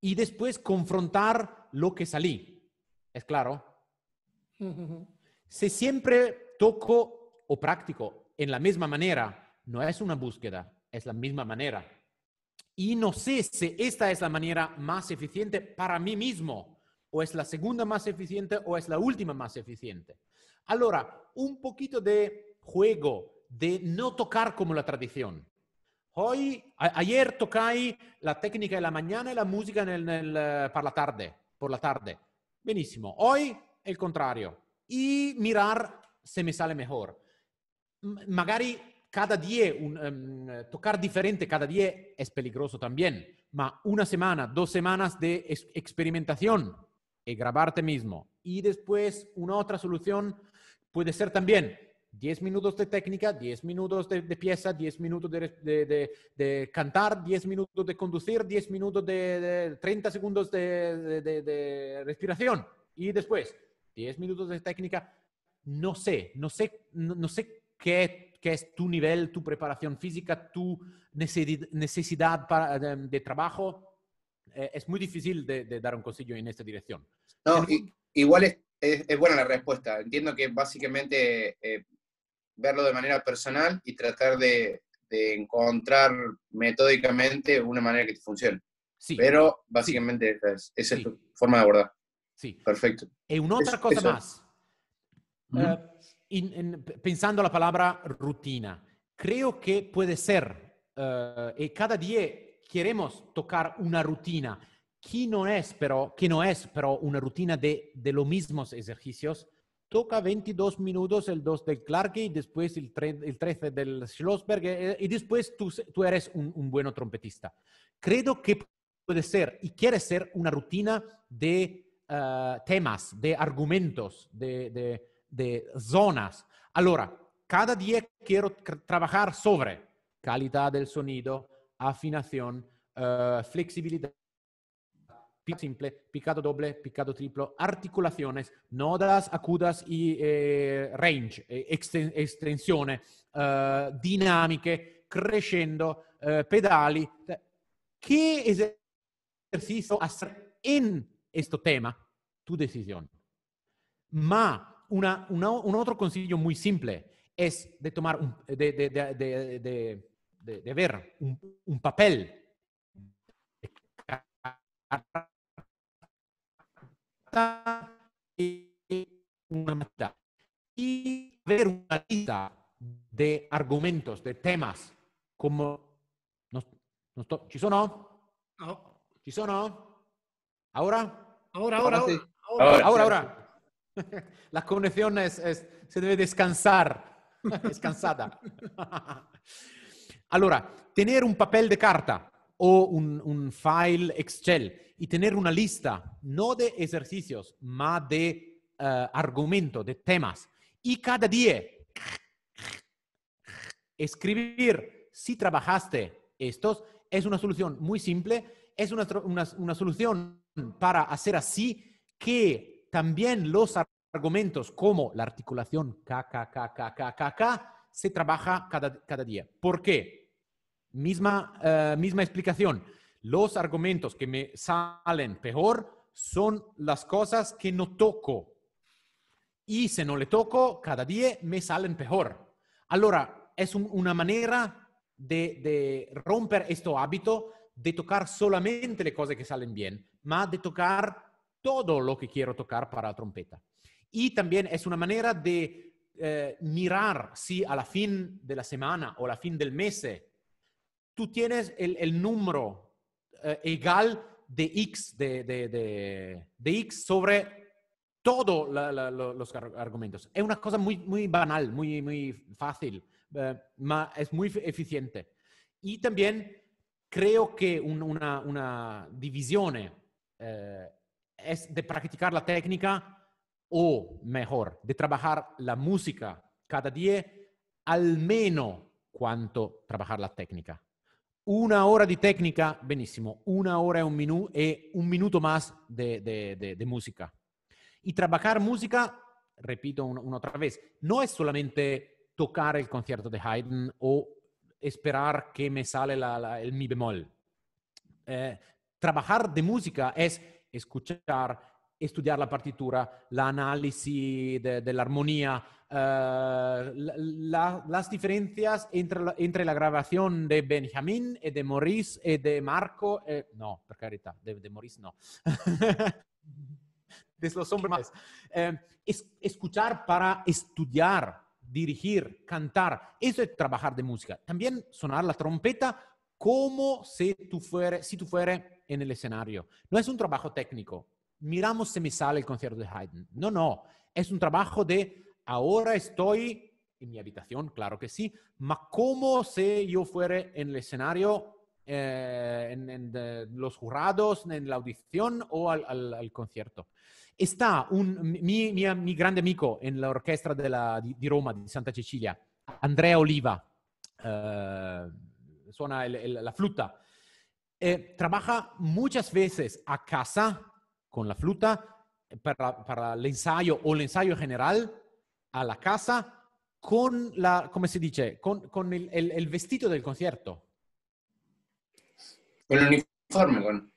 y después confrontar lo que salí. ¿Es claro? Se siempre toco o practico en la misma manera, no es una búsqueda, es la misma manera. Y no sé si esta es la manera más eficiente para mí mismo, o es la segunda más eficiente, o es la última más eficiente. Allora, un poquito de juego, de no tocar como la tradición. Hoy, ayer tocai la técnica de la mañana y la música eh, para la tarde, por la tarde. Benissimo. Hoy el contrario. Y mirar se me sale mejor. magari cada día, em, tocar diferente cada día es peligroso también, Pero una semana, dos semanas de experimentación y eh, grabarte mismo. Y después una otra solución Puede ser también 10 minutos de técnica, 10 minutos de, pieza, 10 minutos de, cantar, 10 minutos de conducir, 10 minutos de, 30 segundos de respiración y después 10 minutos de técnica. No sé, no sé, no, sé qué, es tu nivel, tu preparación física, tu necesidad de, trabajo. Eh, es muy difícil de, dar un consejo en esta dirección. No, igual es es, buena la respuesta. Entiendo que básicamente eh, verlo de manera personal y tratar de, encontrar metódicamente una manera que te funcione. Sí. Pero básicamente esa es, esa forma de abordar. Sí. Perfecto. Y eh, una otra cosa más. Pensando eh, en pensando la palabra rutina, creo que puede ser, cada día queremos tocar una rutina, que no es, pero, que no es, pero una rutina de, los mismos ejercicios, toca 22 minutos el 2 del Clarke y después el, 13 del Schlossberg eh, y después tú, eres un, un buen trompetista. Creo que puede ser y quiere ser una rutina de eh, temas, de argumentos, de, zonas. Ahora, cada día quiero trabajar sobre calidad del sonido, afinación, eh, flexibilidad picado simple, picado doble, picado triplo, articulaciones, nodas acudas y eh, range, eh, extensión dinámica, eh, dinamiche, crescendo, pedali. ¿Qué ejercicio hacer en este tema? Tu decisión. Ma una, un otro consiglio muy simple es de tomar de, de, de, ver un papel una Y ver una lista de argumentos, de temas, como... no estoy ¿Ci sono? No. ¿Ci sono? ¿Ahora? Ahora, ahora, ahora. Ahora, ahora, La conexión es, se debe descansar, descansada. allora, tener un papel de carta o un, file Excel y tener una lista, no de ejercicios, más de eh, argumentos, de temas. Y cada día escribir si trabajaste estos es una solución muy simple, es una, solución para hacer así que también los argumentos como la articulación KKKKKK se trabaja cada, cada día. ¿Por qué? Misma, eh, misma explicación. Los argumentos que me salen peor son las cosas que no toco. Y si no le toco, cada día me salen peor. Ahora, es una manera de, romper este hábito de tocar solamente las cosas que salen bien, más de tocar todo lo que quiero tocar para la trompeta. Y también es una manera de eh, mirar si a la fin de la semana o a la fin del mes tú tienes el, número igual eh, de x, de, de, de, x sobre todos los argumentos. Es una cosa muy, muy banal, muy, muy fácil, eh, es muy eficiente. Y también creo que una, una, división eh, es de practicar la técnica o mejor, de trabajar la música cada día al menos cuanto trabajar la técnica una hora de técnica, benissimo, una hora y e un, minu y e un minuto más de, música. Y trabajar música, repito una, otra vez, no es solamente tocar el concierto de Haydn o esperar que me sale el mi bemol. Eh, trabajar de música es escuchar, estudiar la partitura, la análisis de la armonía, eh, las diferencias entre la, entre la grabación de Benjamín y eh, de Maurice y eh, de Marco. no, por caridad, de, de Maurice no. de los hombres más. es, escuchar para estudiar, dirigir, cantar. Eso es trabajar de música. También sonar la trompeta como si tú fueras si tú fueres en el escenario. No es un trabajo técnico. Miramos si me sale el concierto de Haydn. No, no. Es un trabajo de ahora estoy en mi habitación, claro que sí, ma ¿cómo si yo fuera en el escenario, eh, en, los jurados, en la audición o al, concierto. Está mi, gran amigo en la orquesta de, Roma, de Santa Cecilia, Andrea Oliva, eh, suena la flauta. Eh, trabaja muchas veces a casa con la flauta para el ensayo o el ensayo general alla casa con la, come si dice, con, con il, el, el vestito del concierto. Con l'uniforme, con...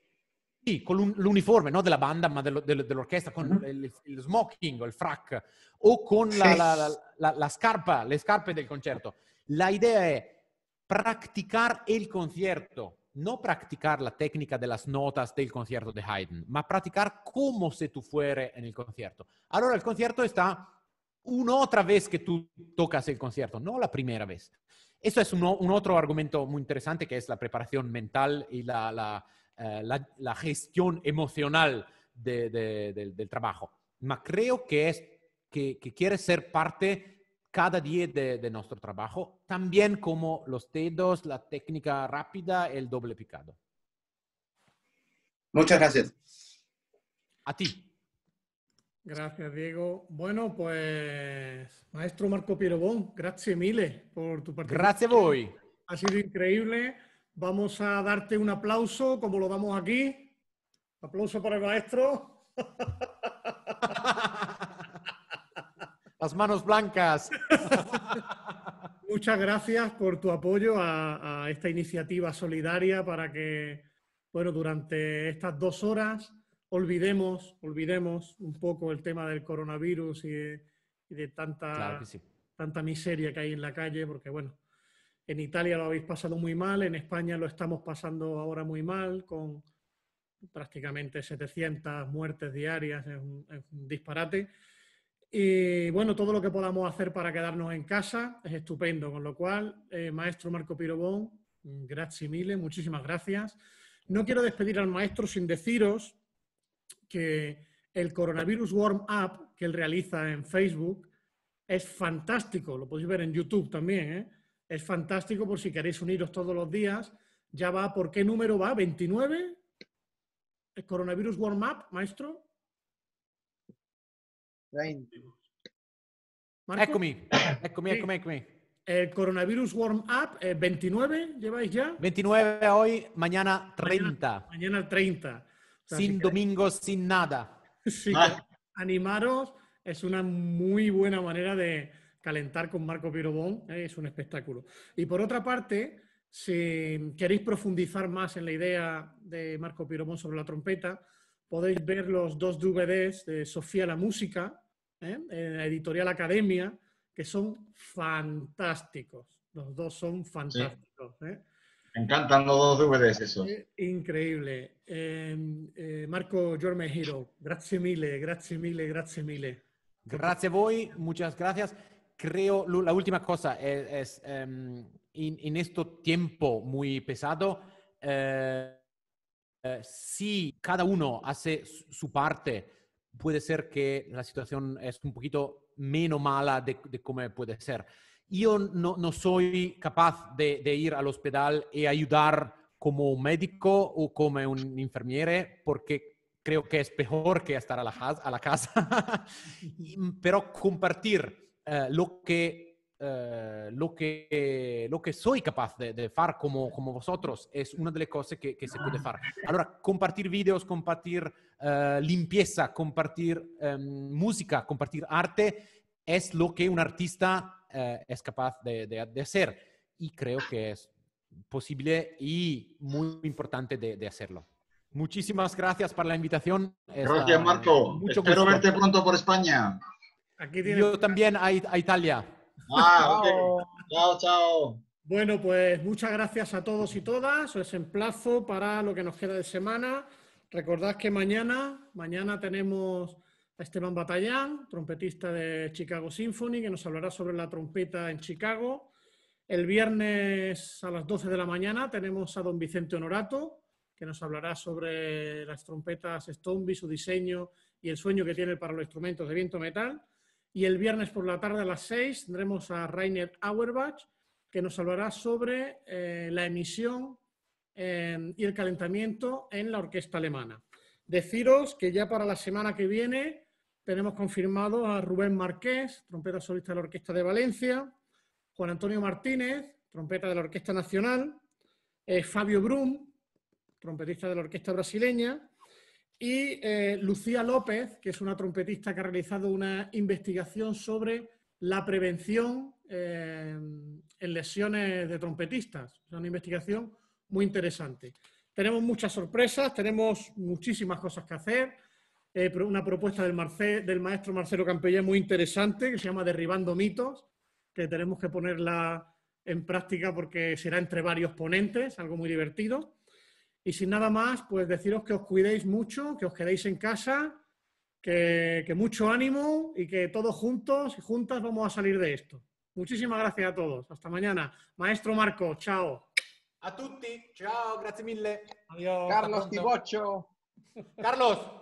Sì, con l'uniforme, non della banda, ma dello, dello, dell'orchestra, con mm-hmm. il, il, smoking o il frac, o con la, la, la, la, scarpa, le scarpe del concerto. La idea è practicar il concierto, non practicar la tecnica delle notas del concierto di Haydn, ma practicar come se tu fuere nel concierto. Allora il concierto sta una otra vez que tú tocas el concierto, no la primera vez. Eso es un, otro argumento muy interesante que es la preparación mental y la, eh, gestión emocional del, trabajo. creo que, es, que, quiere ser parte cada día de, de, nuestro trabajo, también como los dedos, la técnica rápida, el doble picado. Muchas gracias. A ti. Gracias, Diego. Bueno, pues, maestro Marco Pierobón, gracias mille por tu participación. Gracias, voy. Ha sido increíble. Vamos a darte un aplauso, como lo damos aquí. Aplauso para el maestro. Las manos blancas. Muchas gracias por tu apoyo a, a esta iniciativa solidaria para que, bueno, durante estas dos horas olvidemos, olvidemos un poco el tema del coronavirus y de, tanta, tanta miseria que hay en la calle, porque bueno, en Italia lo habéis pasado muy mal, en España lo estamos pasando ahora muy mal, con prácticamente 700 muertes diarias, es un, disparate. Y bueno, todo lo que podamos hacer para quedarnos en casa es estupendo, con lo cual, eh, maestro Marco Pirobón, gracias mille, muchísimas gracias. No quiero despedir al maestro sin deciros que el coronavirus warm up que él realiza en Facebook es fantástico, lo podéis ver en YouTube también, ¿eh? es fantástico por si queréis uniros todos los días, ya va, ¿por qué número va? ¿29? ¿El coronavirus warm up, maestro? 20. Eccomi, eccomi, eccomi, El coronavirus warm up, 29 eh, lleváis ya. 29 hoy, mañana 30. mañana 30 sin domingos, sin nada. Ah. animaros es una muy buena manera de calentar con Marco Pirobón, ¿eh? es un espectáculo. Y por otra parte, si queréis profundizar más en la idea de Marco Pirobón sobre la trompeta, podéis ver los dos DVDs de Sofía la Música, ¿eh? en la editorial Academia, que son fantásticos. Los dos son fantásticos. ¿eh? Me encantan los dos DVDs eso. Increíble. Em, eh, Marco Hero, grazie mille, grazie mille, grazie mille. Gracias a voi, muchas gracias. Creo, la última cosa eh, es, em, en, en este tiempo muy pesado, eh, si cada uno hace su parte, puede ser que la situación es un poquito menos mala de, de como puede ser yo no, soy capaz de, ir al hospital y ayudar como un médico o como un infermiere porque creo que es mejor que estar a la, a la casa, pero compartir eh, lo que eh, lo, que, lo que soy capaz de, hacer como, vosotros es una de las cosas que, se puede hacer. ahora compartir vídeos, compartir eh, limpieza, compartir em, música, compartir arte es lo que un artista eh, es capaz de, de, hacer. Y creo que es posible y muy importante de, hacerlo. Muchísimas gracias por la invitación. Gracias, Marco. Espero verte pronto por España. Yo también a, Italia. Ah, chao, chao. Bueno, pues muchas gracias a todos y todas. es en plazo para lo que nos queda de semana. Recordad que mañana, mañana tenemos Esteban Batallán, trompetista de Chicago Symphony, que nos hablará sobre la trompeta en Chicago. El viernes a las 12 de la mañana tenemos a don Vicente Honorato, que nos hablará sobre las trompetas Stombi, su diseño y el sueño que tiene para los instrumentos de viento metal. Y el viernes por la tarde a las 6 tendremos a Rainer Auerbach, que nos hablará sobre eh, la emisión em, y el calentamiento en la orquesta alemana. Deciros que ya para la semana que viene tenemos confirmado a Rubén Marqués, trompeta solista de la Orquesta de Valencia, Juan Antonio Martínez, trompeta de la Orquesta Nacional, eh, Fabio Brum, trompetista de la Orquesta Brasileña, y eh, Lucía López, que es una trompetista que ha realizado una investigación sobre la prevención eh, en lesiones de trompetistas. Es una investigación muy interesante. Tenemos muchas sorpresas, tenemos muchísimas cosas que hacer eh, una propuesta del, maestro Marcelo Campellé muy interesante, que se llama Derribando mitos, que tenemos que ponerla en práctica porque será entre varios ponentes, algo muy divertido. Y sin nada más, pues deciros que os cuidéis mucho, que os quedéis en casa, que, mucho ánimo y que todos juntos y juntas vamos a salir de esto. Muchísimas gracias a todos. Hasta mañana. Maestro Marco, chao. A tutti, chao, grazie mille. Adiós. Carlos Tibocho. Carlos.